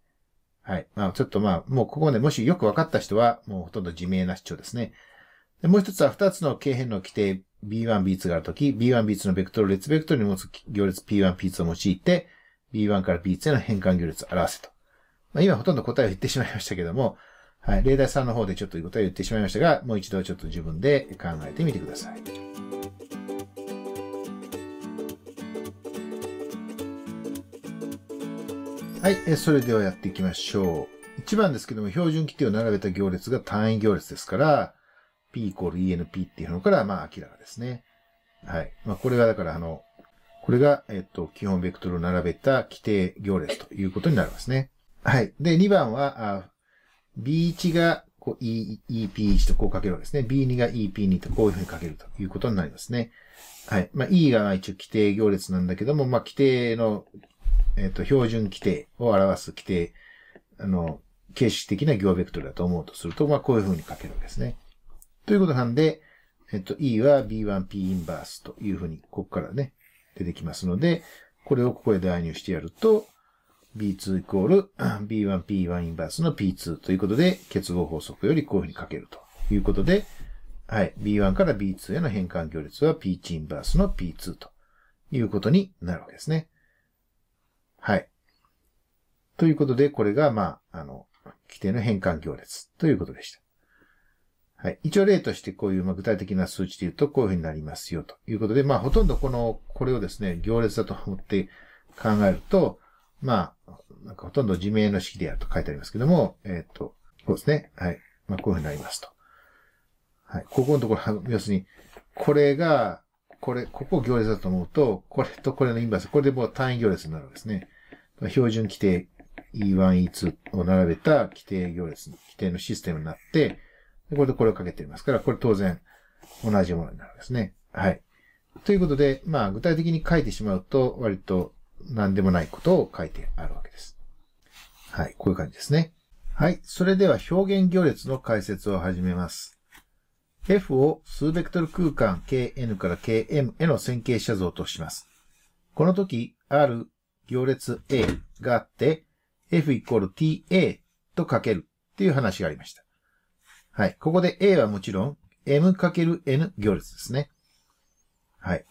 S1: はい。まあ、ちょっとまあ、もうここね、もしよく分かった人は、もうほとんど自明な主張ですね。でもう一つは、二つの経辺の規定 B1、B2 があるとき、B1、B2 のベクトル列ベクトルに持つ行列 P1、P2 を用いて、B1 から B2 への変換行列を表せと。まあ、今ほとんど答えを言ってしまいましたけども、はい。例題さんの方でちょっと答えを言ってしまいましたが、もう一度ちょっと自分で考えてみてください。はい、えそれではやっていきましょう。1番ですけども、標準規定を並べた行列が単位行列ですから、p イコール enp っていうのから、まあ、明らかですね。はい。まあ、これがだから、あの、これが、えっと、基本ベクトルを並べた規定行列ということになりますね。はい。で、2番は、b1 がこう e、ep1 とこう書けるわけですね。b2 が ep2 とこういうふうに書けるということになりますね。はい。まあ、e が一応規定行列なんだけども、まあ、規定のえっ、ー、と、標準規定を表す規定、あの、形式的な行ベクトルだと思うとすると、まあ、こういう風に書けるわけですね。ということなんで、えっ、ー、と、E は B1P インバースという風に、ここからね、出てきますので、これをここへ代入してやると、B2 イコール B1P1 インバースの P2 ということで、結合法則よりこういうふうに書けるということで、はい。B1 から B2 への変換行列は P1 インバースの P2 ということになるわけですね。はい。ということで、これが、まあ、あの、規定の変換行列ということでした。はい。一応例としてこういう、まあ、具体的な数値で言うとこういうふうになりますよということで、まあほとんどこの、これをですね、行列だと思って考えると、まあ、なんかほとんど自明の式であると書いてありますけども、えっ、ー、と、そうですね。はい。まあこういうふうになりますと。はい。ここのところ、要するに、これが、これ、ここ行列だと思うと、これとこれのインバース、これでもう単位行列になるわけですね。標準規定 E1、E2 を並べた規定行列、規定のシステムになって、これとこれをかけていますから、これ当然同じものになるわけですね。はい。ということで、まあ具体的に書いてしまうと、割と何でもないことを書いてあるわけです。はい、こういう感じですね。はい、それでは表現行列の解説を始めます。F を数ベクトル空間 Kn から Km への線形写像とします。この時、R 行列 A があって、F イコール TA と書けるっていう話がありました。はい。ここで A はもちろん M×N 行列ですね。はい。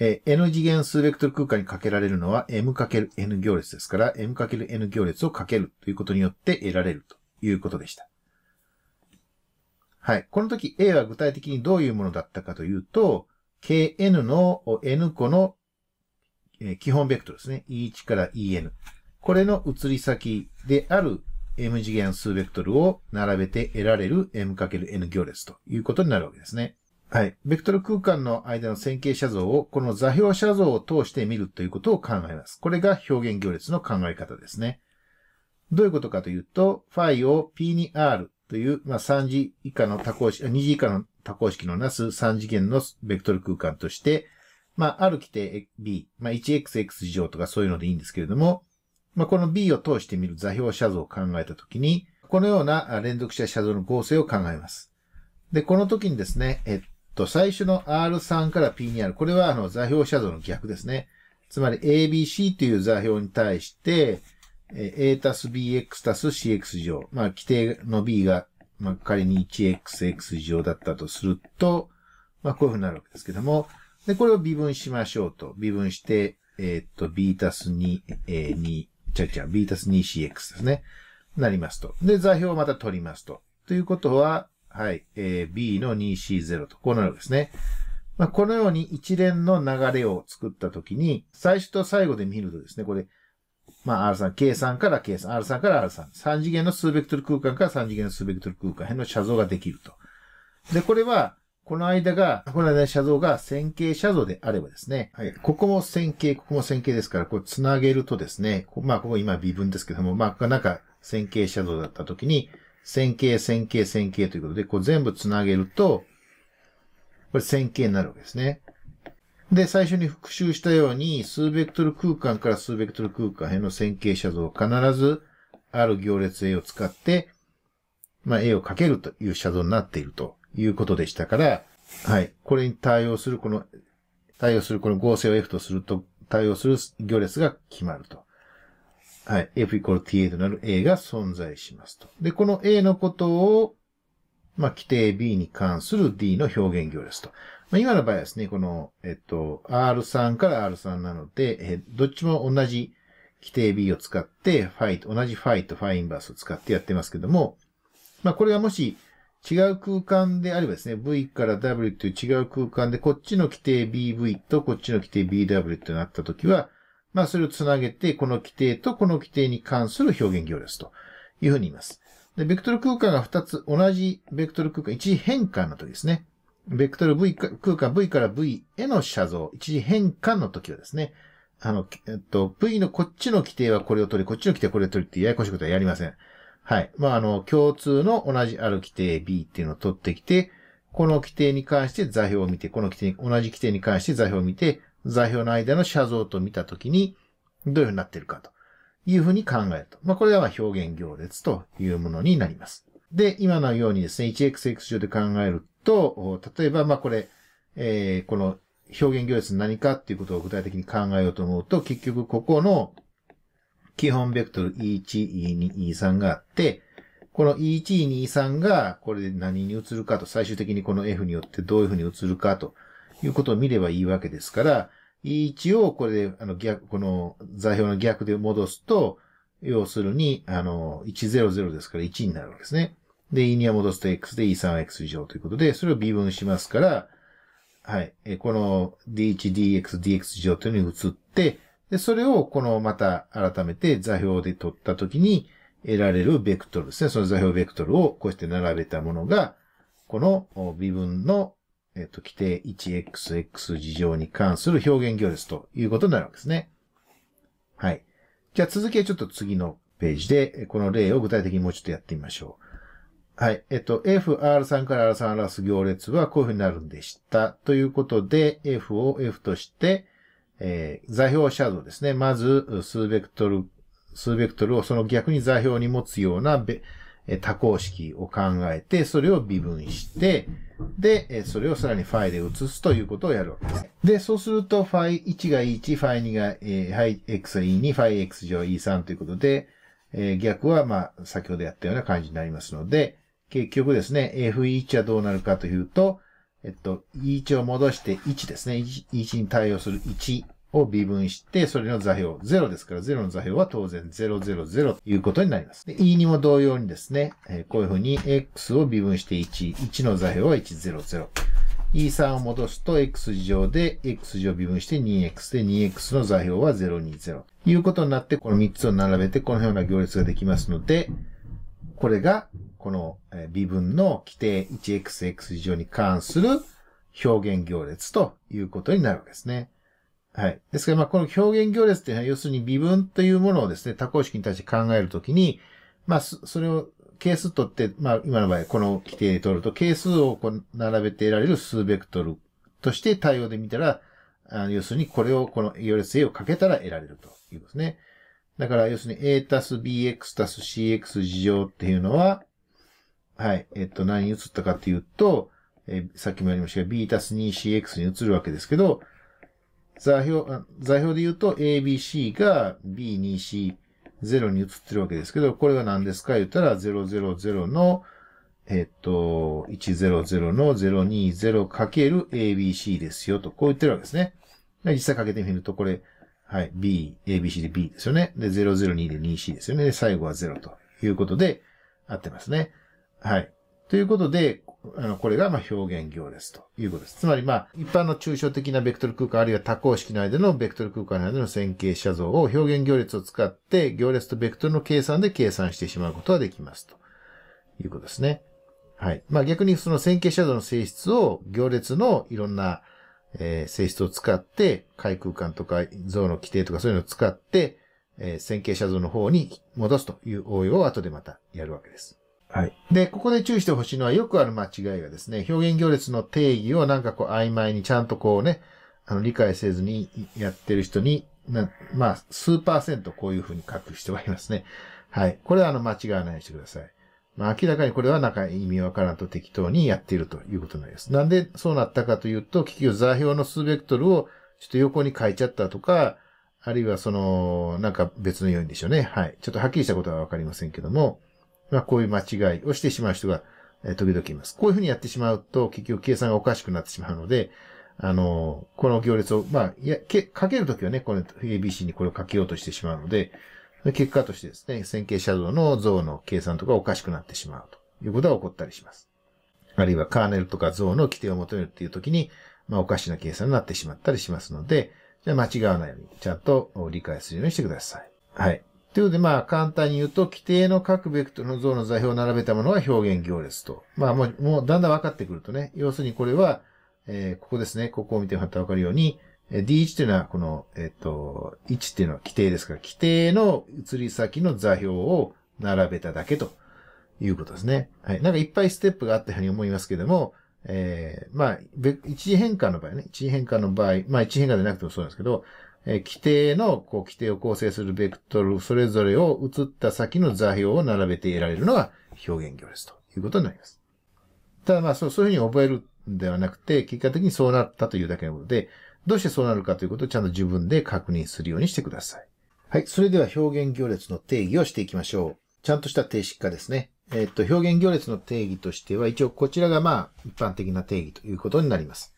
S1: N 次元数ベクトル空間にかけられるのは M×N 行列ですから、M×N 行列をかけるということによって得られるということでした。はい。この時 A は具体的にどういうものだったかというと、kn の n 個の基本ベクトルですね。e1 から en。これの移り先である m 次元数ベクトルを並べて得られる m×n 行列ということになるわけですね。はい。ベクトル空間の間の線形写像をこの座標写像を通して見るということを考えます。これが表現行列の考え方ですね。どういうことかというと、ファイを p に r、という、まあ、3次以下の多項式、2次以下の多項式のなす3次元のベクトル空間として、まあ、ある規定 B、まあ、1xx 次乗とかそういうのでいいんですけれども、まあ、この B を通して見る座標写像を考えたときに、このような連続した写像の合成を考えます。で、この時にですね、えっと、最初の R3 から P にある、これはあの座標写像の逆ですね。つまり ABC という座標に対して、え a たす bx たす cx 乗。まあ、規定の b が、まあ、仮に 1xx 乗だったとすると、まあ、こういうふうになるわけですけども、で、これを微分しましょうと。微分して、えー、っと、b たす2、えー、2、ちゃちゃ、b たす 2cx ですね。なりますと。で、座標をまた取りますと。ということは、はい、えー、b の 2c0 と、こうなるわけですね。まあ、このように一連の流れを作ったときに、最初と最後で見るとですね、これ、まあ、R3、K3 から K3、R3 から R3、3次元の数ベクトル空間から3次元の数ベクトル空間への写像ができると。で、これは、この間が、この間の写像が線形写像であればですね、はい、ここも線形、ここも線形ですから、こう繋げるとですね、まあ、ここ今微分ですけども、まあ、なんか線形写像だった時に、線形、線形、線形ということで、こう全部繋げると、これ線形になるわけですね。で、最初に復習したように、数ベクトル空間から数ベクトル空間への線形写像を必ず、ある行列 A を使って、まあ、A をかけるという写像になっているということでしたから、はい。これに対応する、この、対応するこの合成を F とすると、対応する行列が決まると。はい。F イコール TA となる A が存在しますと。で、この A のことを、まあ、規定 B に関する D の表現行列と。まあ、今の場合はですね、この、えっと、R3 から R3 なので、えどっちも同じ規定 B を使って、ファイト、同じファイト、ファインバースを使ってやってますけども、まあ、これがもし違う空間であればですね、V から W という違う空間で、こっちの規定 BV とこっちの規定 BW となったときは、まあ、それをつなげて、この規定とこの規定に関する表現行列というふうに言います。で、ベクトル空間が2つ、同じベクトル空間、一時変換の時ですね。ベクトル V 空間 V から V への写像、一時変換の時はですね、あの、えっと、V のこっちの規定はこれを取り、こっちの規定はこれを取りってややこしいことはやりません。はい。まあ、あの、共通の同じある規定 B っていうのを取ってきて、この規定に関して座標を見て、この規定に、同じ規定に関して座標を見て、座標の間の写像と見たときに、どういうふうになってるかというふうに考えると。まあ、これは表現行列というものになります。で、今のようにですね、1XX 上で考えると、例えば、まあこれ、えー、この表現行列何かっていうことを具体的に考えようと思うと、結局ここの基本ベクトル E1、E2、E3 があって、この E1、E2、E3 がこれで何に移るかと、最終的にこの F によってどういうふうに移るかということを見ればいいわけですから、E1 をこれで、あの逆、この座標の逆で戻すと、要するに、あの、100ですから1になるわけですね。で、E2 は戻すと X で E3 は X 以上ということで、それを微分しますから、はい。えこの D1、DX、DX 以上というのに移って、で、それをこのまた改めて座標で取ったときに得られるベクトルですね。その座標ベクトルをこうして並べたものが、この微分の、えっ、と、規定 1xx 以上に関する表現行列ということになるわけですね。はい。じゃあ続きはちょっと次のページで、この例を具体的にもうちょっとやってみましょう。はい。えっと、F、R3 から R3 を表す行列はこういうふうになるんでした。ということで、F を F として、えー、座標シャドウですね。まず、数ベクトル、数ベクトルをその逆に座標に持つようなべ、え多項式を考えて、それを微分して、で、それをさらにファイで移すということをやるわけです。で、そうすると、ファイ1が E1、ファイ2が、えー、はい、X は E2、ファイ X 乗 E3 ということで、えー、逆は、まあ、先ほどやったような感じになりますので、結局ですね、F1 はどうなるかというと、えっと、E1 を戻して1ですね。E1 に対応する1を微分して、それの座標0ですから、0の座標は当然000ということになります。で、E2 も同様にですね、えこういうふうに X を微分して1、1の座標は100。E3 を戻すと X 字上で X 字を微分して 2X で 2X の座標は020。ということになって、この3つを並べてこのような行列ができますので、これがこの微分の規定 1xx 乗に関する表現行列ということになるわけですね。はい。ですから、まこの表現行列っていうのは、要するに微分というものをですね、多項式に対して考えるときに、まあ、それを係数取って、まあ、今の場合、この規定で取ると、係数をこう並べて得られる数ベクトルとして対応で見たら、あ要するにこれを、この行列 A をかけたら得られるということですね。だから、要するに A たす BX たす CX 事乗っていうのは、はい。えっと、何に移ったかっていうと、えー、さっきもやりましたが、b たす 2cx に移るわけですけど、座標、座標で言うと ABC が B2C0 に移ってるわけですけど、これは何ですか言ったら000の、えっと、100の 020×ABC ですよと、こう言ってるわけですね。実際かけてみると、これ、はい、B、ABC で B ですよね。で、002で 2C ですよね。で、最後は0ということで、合ってますね。はい。ということで、あの、これが、ま、表現行列ということです。つまり、ま一般の抽象的なベクトル空間、あるいは多項式の間のベクトル空間の間の線形写像を表現行列を使って、行列とベクトルの計算で計算してしまうことはできますということですね。はい。まあ、逆にその線形写像の性質を行列のいろんな、え性質を使って、海空間とか像の規定とかそういうのを使って、え線形写像の方に戻すという応用を後でまたやるわけです。はい。で、ここで注意してほしいのはよくある間違いがですね、表現行列の定義をなんかこう曖昧にちゃんとこうね、あの理解せずにやってる人に、まあ、数パーセントこういうふうに書く人がいますね。はい。これはあの間違わないようにしてください。まあ明らかにこれはなんか意味わからんと適当にやっているということになります。なんでそうなったかというと、結局座標の数ベクトルをちょっと横に書いちゃったとか、あるいはその、なんか別の要因でしょうね。はい。ちょっとはっきりしたことはわかりませんけども、まあ、こういう間違いをしてしまう人が、え時々います。こういうふうにやってしまうと、結局計算がおかしくなってしまうので、あの、この行列を、まあ、や、け、かけるときはね、この ABC にこれをかけようとしてしまうので、結果としてですね、線形シャドウの像の計算とかおかしくなってしまうということが起こったりします。あるいはカーネルとか像の規定を求めるっていうときに、まあ、おかしな計算になってしまったりしますので、じゃあ間違わないように、ちゃんと理解するようにしてください。はい。というので、まあ、簡単に言うと、規定の各ベクトルの像の座標を並べたものが表現行列と。まあ、もう、もうだんだん分かってくるとね、要するにこれは、えー、ここですね、ここを見てもらったら分かるように、えー、D1 というのは、この、えっ、ー、と、1っていうのは規定ですから、規定の移り先の座標を並べただけということですね。はい。なんかいっぱいステップがあったように思いますけども、えー、まあ、一次変換の場合ね、一次変換の場合、まあ一次変換でなくてもそうなんですけど、え規定の、こう、規定を構成するベクトル、それぞれを移った先の座標を並べて得られるのが表現行列ということになります。ただまあ、そう、そういうふうに覚えるんではなくて、結果的にそうなったというだけのことで、どうしてそうなるかということをちゃんと自分で確認するようにしてください。はい。それでは表現行列の定義をしていきましょう。ちゃんとした定式化ですね。えっ、と、表現行列の定義としては、一応こちらがまあ、一般的な定義ということになります。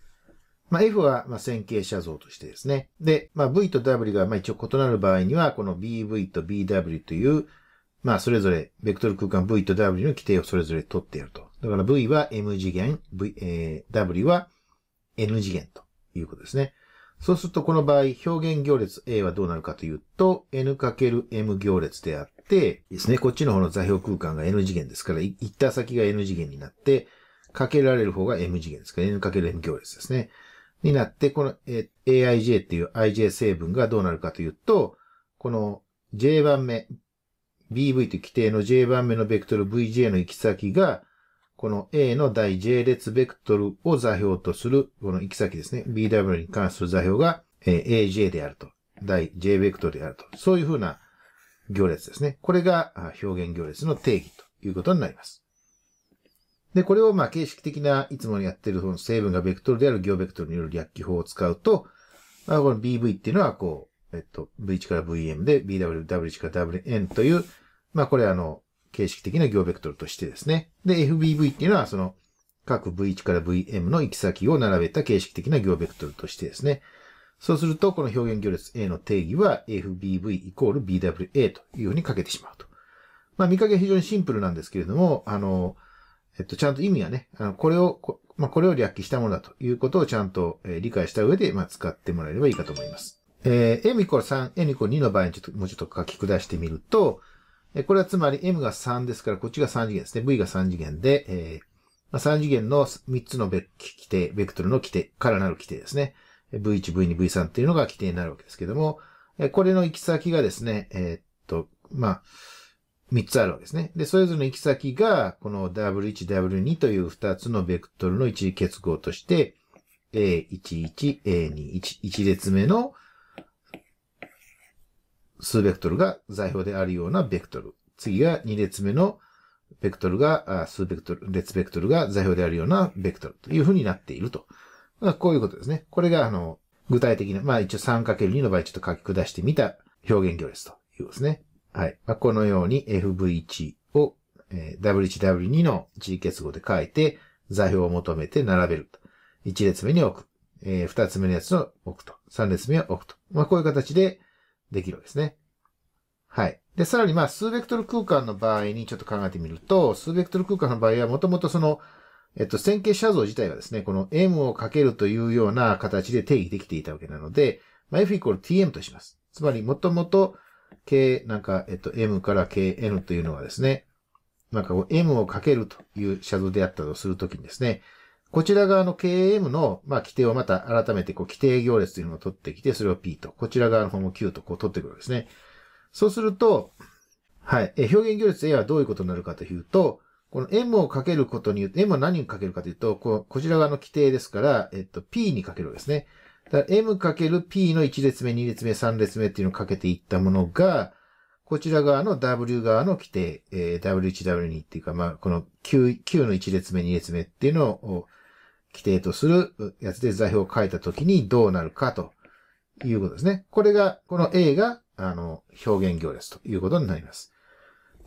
S1: まあ、F はま線形写像としてですね。で、まあ、V と W がま一応異なる場合には、この BV と BW という、まあ、それぞれ、ベクトル空間 V と W の規定をそれぞれ取ってやると。だから V は M 次元、v えー、W は N 次元ということですね。そうすると、この場合、表現行列 A はどうなるかというと、N×M 行列であって、ですね、こっちの方の座標空間が N 次元ですから、行った先が N 次元になって、かけられる方が M 次元ですから、N×M 行列ですね。になって、この AIJ っていう IJ 成分がどうなるかというと、この J 番目、BV という規定の J 番目のベクトル VJ の行き先が、この A の第 J 列ベクトルを座標とする、この行き先ですね。BW に関する座標が AJ であると。第 J ベクトルであると。そういうふうな行列ですね。これが表現行列の定義ということになります。で、これをまあ形式的ないつもやってるその成分がベクトルである行ベクトルによる略記法を使うと、まあ、この BV っていうのはこう、えっと、V1 から VM で BW、W1 から WN という、まあこれあの、形式的な行ベクトルとしてですね。で、FBV っていうのはその、各 V1 から VM の行き先を並べた形式的な行ベクトルとしてですね。そうすると、この表現行列 A の定義は FBV イコール BWA というふうにかけてしまうと。まあ見かけは非常にシンプルなんですけれども、あの、えっと、ちゃんと意味はね、あのこれをこ、まあ、これを略記したものだということをちゃんと、えー、理解した上で、まあ、使ってもらえればいいかと思います。えー、m イコール3、n イコール2の場合にちょっと、もうちょっと書き下してみると、えー、これはつまり m が3ですから、こっちが3次元ですね。v が3次元で、えー、まあ、3次元の3つのベ規定、ベクトルの規定からなる規定ですね。v1、v2、v3 っていうのが規定になるわけですけども、これの行き先がですね、えー、っと、まあ、3つあるわけですね。で、それぞれの行き先が、この W1、W2 という2つのベクトルの一時結合として、A11、A21、1列目の数ベクトルが座標であるようなベクトル。次が2列目のベクトルが、数ベクトル、列ベクトルが座標であるようなベクトルというふうになっていると。こういうことですね。これが、あの、具体的な、まあ一応 3×2 の場合ちょっと書き下してみた表現行列ということですね。はい。まあ、このように FV1 を、えー、W1W2 の地位結合で書いて、座標を求めて並べると。1列目に置く。えー、2つ目のやつを置くと。3列目を置くと。まあ、こういう形でできるわけですね。はい。で、さらにまあ、数ベクトル空間の場合にちょっと考えてみると、数ベクトル空間の場合はもともとその、えっと、線形写像自体はですね、この m をかけるというような形で定義できていたわけなので、まあ、f イコール tm とします。つまり、もともと K、なんか、えっと、M から KN というのはですね、なんか M をかけるというシャドウであったとするときにですね、こちら側の KM の、まあ、規定をまた改めて、こう、規定行列というのを取ってきて、それを P と、こちら側の方も Q と、こう取ってくるわけですね。そうすると、はい、え表現行列 A はどういうことになるかというと、この M をかけることによって、M は何にかけるかというと、こうこちら側の規定ですから、えっと、P にかけるわけですね。か m×p の1列目、2列目、3列目っていうのをかけていったものが、こちら側の W 側の規定、えー、W1、W2 っていうか、まあ、この Q, Q の1列目、2列目っていうのを規定とするやつで座標を書いたときにどうなるかということですね。これが、この A が、あの、表現行列ということになります。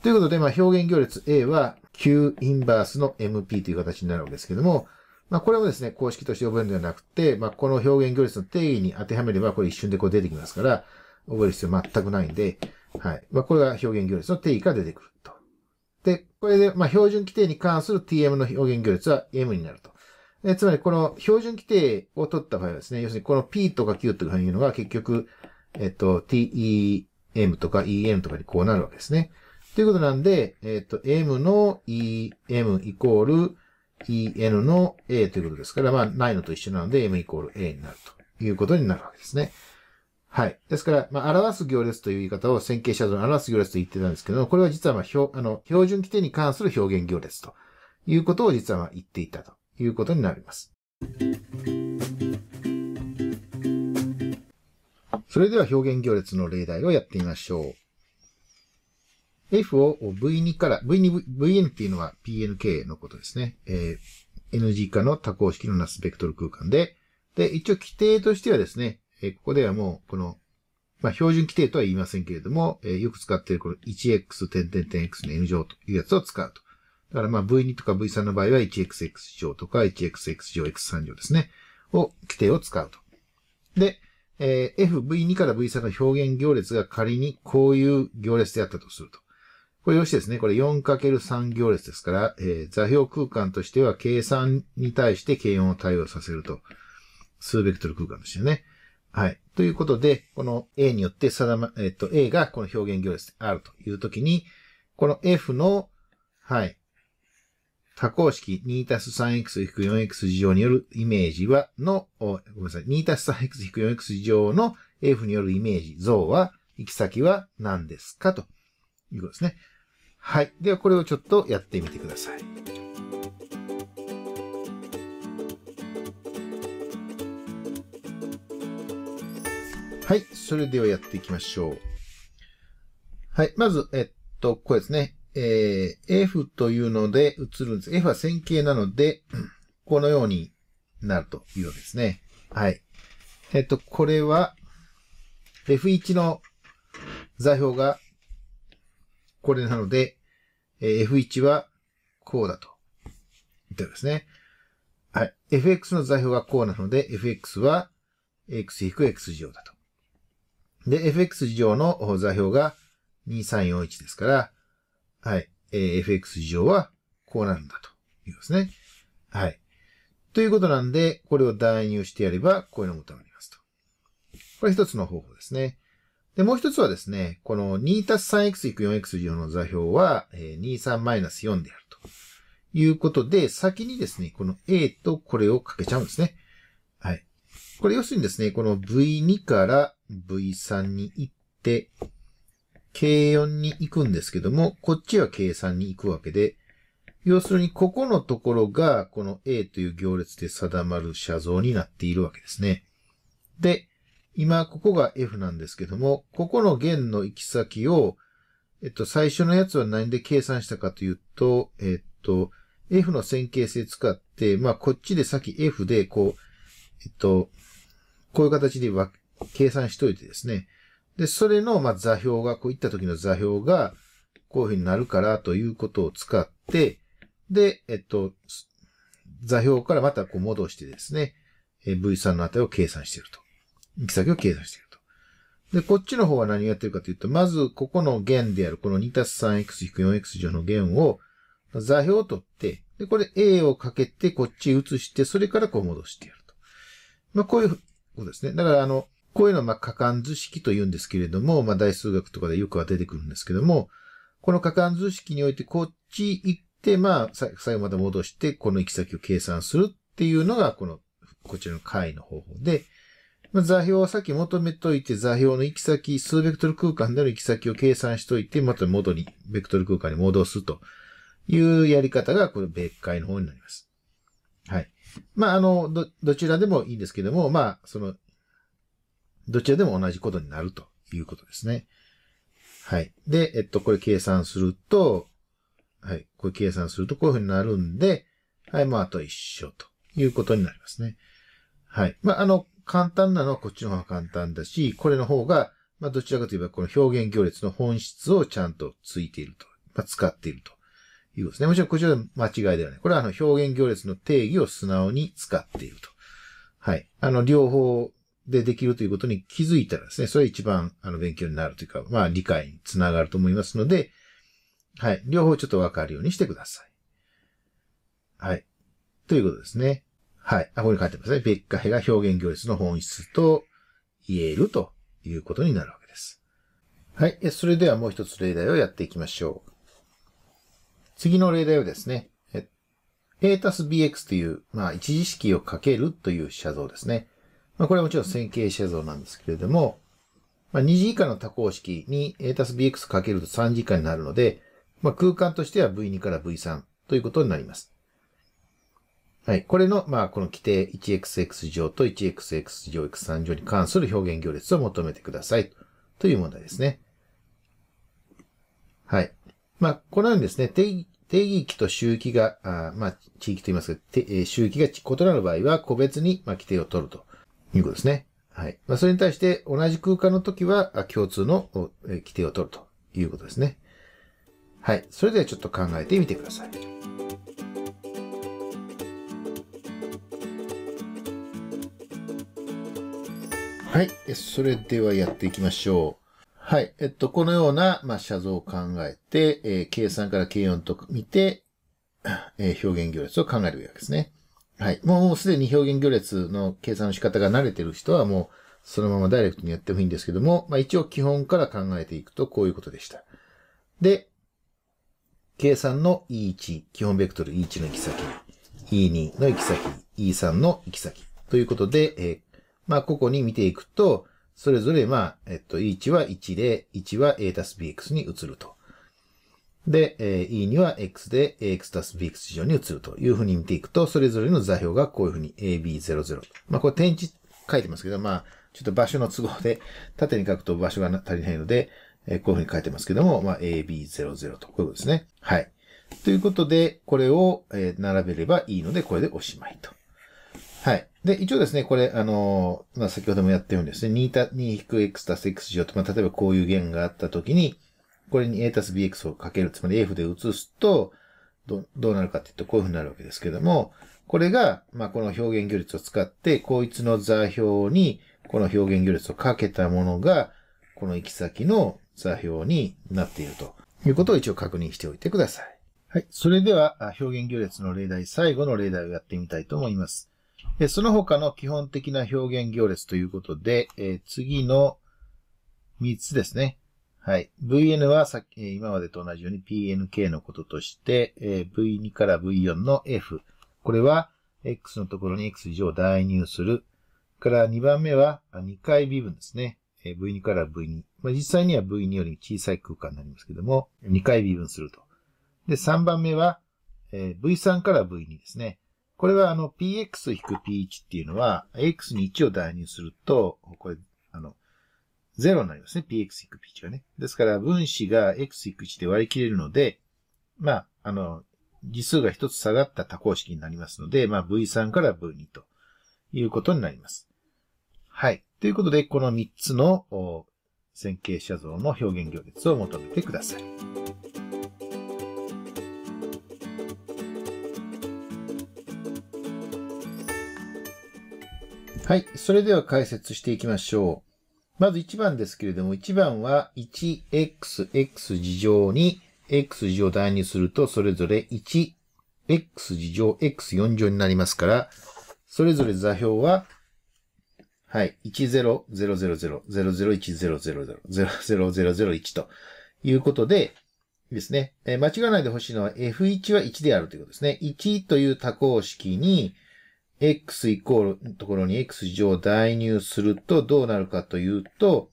S1: ということで、まあ、表現行列 A は Q インバースの MP という形になるわけですけども、まあ、これもですね、公式として覚えるではなくて、まあ、この表現行列の定義に当てはめれば、これ一瞬でこう出てきますから、覚える必要全くないんで、はい。まあ、これが表現行列の定義から出てくると。で、これで、まあ、標準規定に関する TM の表現行列は M になると。えつまり、この標準規定を取った場合はですね、要するにこの P とか Q とかいうのが結局、えっと、TEM とか EM とかにこうなるわけですね。ということなんで、えっと、M の EM イコール、en の a ということですから、まあ、ないのと一緒なので m イコール a になるということになるわけですね。はい。ですから、まあ、表す行列という言い方を線形写像の表す行列と言ってたんですけど、これは実は、まあ、あの、標準規定に関する表現行列ということを実は、まあ、言っていたということになります。それでは表現行列の例題をやってみましょう。F を V2 から、V2、VN っていうのは PNK のことですね。えー、NG 化の多項式のなスベクトル空間で、で、一応規定としてはですね、えー、ここではもう、この、まあ、標準規定とは言いませんけれども、えー、よく使っているこの 1x 点点点 x の n 乗というやつを使うと。だからまあ V2 とか V3 の場合は 1xx 乗とか 1xx 乗 x3 乗ですね。を、規定を使うと。で、えー、f、v2 から v3 の表現行列が仮にこういう行列であったとすると。これ用紙ですね。これ 4×3 行列ですから、えー、座標空間としては計算に対して軽音を対応させると。数ベクトル空間ですよね。はい。ということで、この A によって定ま、えっ、ー、と、A がこの表現行列であるというときに、この F の、はい、多項式 2+3x-4x 事情によるイメージは、の、ごめんなさい、2+3x-4x 事情の F によるイメージ、像は、行き先は何ですかということですね。はい。では、これをちょっとやってみてください。はい。それではやっていきましょう。はい。まず、えっと、これですね。えー、F というので映るんです。F は線形なので、このようになるというわけですね。はい。えっと、これは、F1 の座標がこれなので、え F1 はこうだと。言ってですね。はい。fx の座標がこうなので、fx は x-x 乗だと。で、fx 乗の座標が2341ですから、はい。え fx 乗はこうなんだというですね。はい。ということなんで、これを代入してやれば、こういうのもたまりますと。これ一つの方法ですね。で、もう一つはですね、この 2+3x=4x の座標は、え23-4であるということで、先にですね、この a とこれをかけちゃうんですね。はい。これ要するにですね、この v2 から v3 に行って、K4 に行くんですけども、こっちは K3 に行くわけで、要するにここのところが、この A という行列で定まる写像になっているわけですね。で、今ここが F なんですけども、ここの弦の行き先を、えっと、最初のやつは何で計算したかというと、えっと、F の線形性使って、まあ、こっちでさっき F で、こう、えっと、こういう形で計算しといてですね。で、それの、ま座標が、こういった時の座標が、こういうふうになるからということを使って、で、えっと、座標からまたこう戻してですね、V3 の値を計算していると。行き先を計算していると。で、こっちの方は何をやってるかというと、まず、ここの弦である、この 2+3x-4x 乗の弦を、座標を取って、で、これ A をかけて、こっち移して、それからこう戻してやると。まあ、こういうことですね。だから、あの、こういうのは、まあ、可図式と言うんですけれども、まあ、大数学とかでよくは出てくるんですけども、この加感図式において、こっち行って、まあ、最後まで戻して、この行き先を計算するっていうのが、この、こちらの解の方法で、まあ、座標はさっき求めといて、座標の行き先、数ベクトル空間での行き先を計算しといて、また元に、ベクトル空間に戻すというやり方が、これ、別解の方になります。はい。まあ、あの、ど、どちらでもいいんですけども、まあ、その、どちらでも同じことになるということですね。はい。で、えっと、これ計算すると、はい。これ計算するとこういうふうになるんで、はい。まあ、あと一緒ということになりますね。はい。まあ、あの、簡単なのはこっちの方が簡単だし、これの方が、まあ、どちらかといえばこの表現行列の本質をちゃんとついていると、まあ、使っているということですね。もちろんこちらは間違いではない。これはあの表現行列の定義を素直に使っていると。はい。あの、両方でできるということに気づいたらですね、それ一番あの勉強になるというか、まあ理解につながると思いますので、はい。両方ちょっとわかるようにしてください。はい。ということですね。はい。あ、ここに書いてますね。別カヘが表現行列の本質と言えるということになるわけです。はい。それではもう一つ例題をやっていきましょう。次の例題はですね、A たす BX という、まあ、一次式をかけるという写像ですね。まあ、これはもちろん線形写像なんですけれども、まあ、2次以下の多項式に A たす BX かけると3次以下になるので、まあ、空間としては V2 から V3 ということになります。はい。これの、まあ、この規定 1xx 乗と 1xx 乗 x3 乗に関する表現行列を求めてください。という問題ですね。はい。まあ、このようにですね、定義域と周期が、あまあ、地域と言いますが、え周期が異なる場合は、個別に、まあ、規定を取るということですね。はい。まあ、それに対して、同じ空間の時は、共通の、規定を取るということですね。はい。それではちょっと考えてみてください。はい。それではやっていきましょう。はい。えっと、このような、まあ、写像を考えて、えー、計算から計4と見て、えー、表現行列を考えるわけですね。はい。もうすでに表現行列の計算の仕方が慣れてる人はもうそのままダイレクトにやってもいいんですけども、まあ一応基本から考えていくとこういうことでした。で、計算の E1、基本ベクトル E1 の行き先、E2 の行き先、E3 の行き先ということで、えー、まあ、ここに見ていくと、それぞれ、まあ、えっと、E1 は1で、1は A たす BX に移ると。で、え E には X で AX たす BX 以上に移るというふうに見ていくと、それぞれの座標がこういうふうに AB00 と。まあ、これ点字書いてますけど、まあ、ちょっと場所の都合で、縦に書くと場所が足りないので、えこういうふうに書いてますけども、まあ、AB00 と、こういうことですね。はい。ということで、これを、え並べればいいので、これでおしまいと。はい。で、一応ですね、これ、あのー、まあ、先ほどもやったようにですね、2た、2-x す x 乗と、まあ、例えばこういう弦があったときに、これに a す bx をかける、つまり f で移すと、ど、どうなるかっていうと、こういうふうになるわけですけども、これが、まあ、この表現行列を使って、こいつの座標に、この表現行列をかけたものが、この行き先の座標になっているということを一応確認しておいてください。はい。それでは、表現行列の例題、最後の例題をやってみたいと思います。その他の基本的な表現行列ということで、え次の3つですね。はい。vn はさっき、今までと同じように pnk のこととして、え v2 から v4 の f。これは x のところに x 以上代入する。から2番目は2回微分ですね。v2 から v2。まあ、実際には v2 より小さい空間になりますけども、2回微分すると。で、3番目は v3 から v2 ですね。これはあの px-p1 っていうのは、x に1を代入すると、これ、あの、0になりますね。px-p1 がね。ですから分子が x-1 で割り切れるので、まあ、あの、次数が一つ下がった多項式になりますので、まあ、v3 から v2 ということになります。はい。ということで、この3つの線形写像の表現行列を求めてください。はい。それでは解説していきましょう。まず1番ですけれども、1番は 1xx 事乗に x 事乗を代入すると、それぞれ 1x 事乗 x4 乗になりますから、それぞれ座標は、はい、1 0 0 0 0 0 0 1 0 0 0 0 0 1ということで、ですね、え間違わないでほしいのは F1 は1であるということですね。1という多項式に、x イコールのところに x 乗を代入するとどうなるかというと、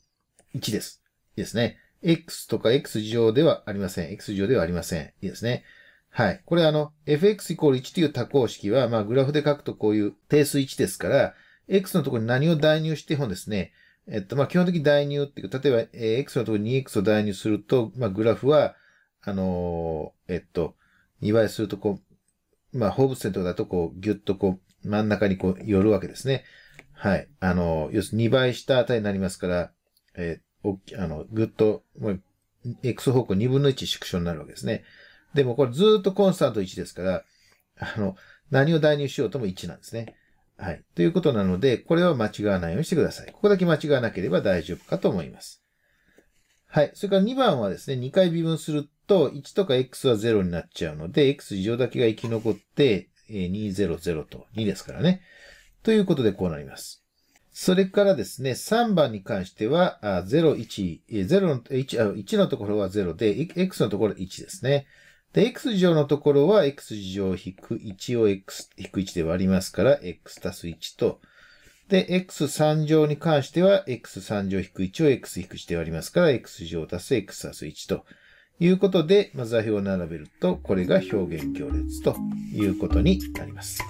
S1: 1です。いいですね。x とか x 乗ではありません。x 乗ではありません。いいですね。はい。これあの、fx イコール1という多項式は、まあグラフで書くとこういう定数1ですから、x のところに何を代入してもですね、えっと、まあ基本的に代入っていう、例えば、え x のところに 2x を代入すると、まあグラフは、あのー、えっと、2倍するとこう、まあ放物線とかだとこう、ぎゅっとこう、真ん中にこう寄るわけですね。はい。あの、要するに2倍した値になりますから、えー、おあの、ぐっと、もう、x 方向2分の1縮小になるわけですね。でもこれずっとコンスタント1ですから、あの、何を代入しようとも1なんですね。はい。ということなので、これは間違わないようにしてください。ここだけ間違わなければ大丈夫かと思います。はい。それから2番はですね、2回微分すると、1とか x は0になっちゃうので、x 以上だけが生き残って、200と2ですからね。ということでこうなります。それからですね、3番に関しては、0、1、0の 1, 1のところは0で、x のところ1ですね。で、x 乗のところは、x 事乗引く1を x 引く1で割りますから、x 足す1と、で、x3 乗に関しては、x3 乗引く1を x 引く1で割りますから、x 乗足す x 足す1と。いうことで、まあ、座標を並べると、これが表現行列ということになります。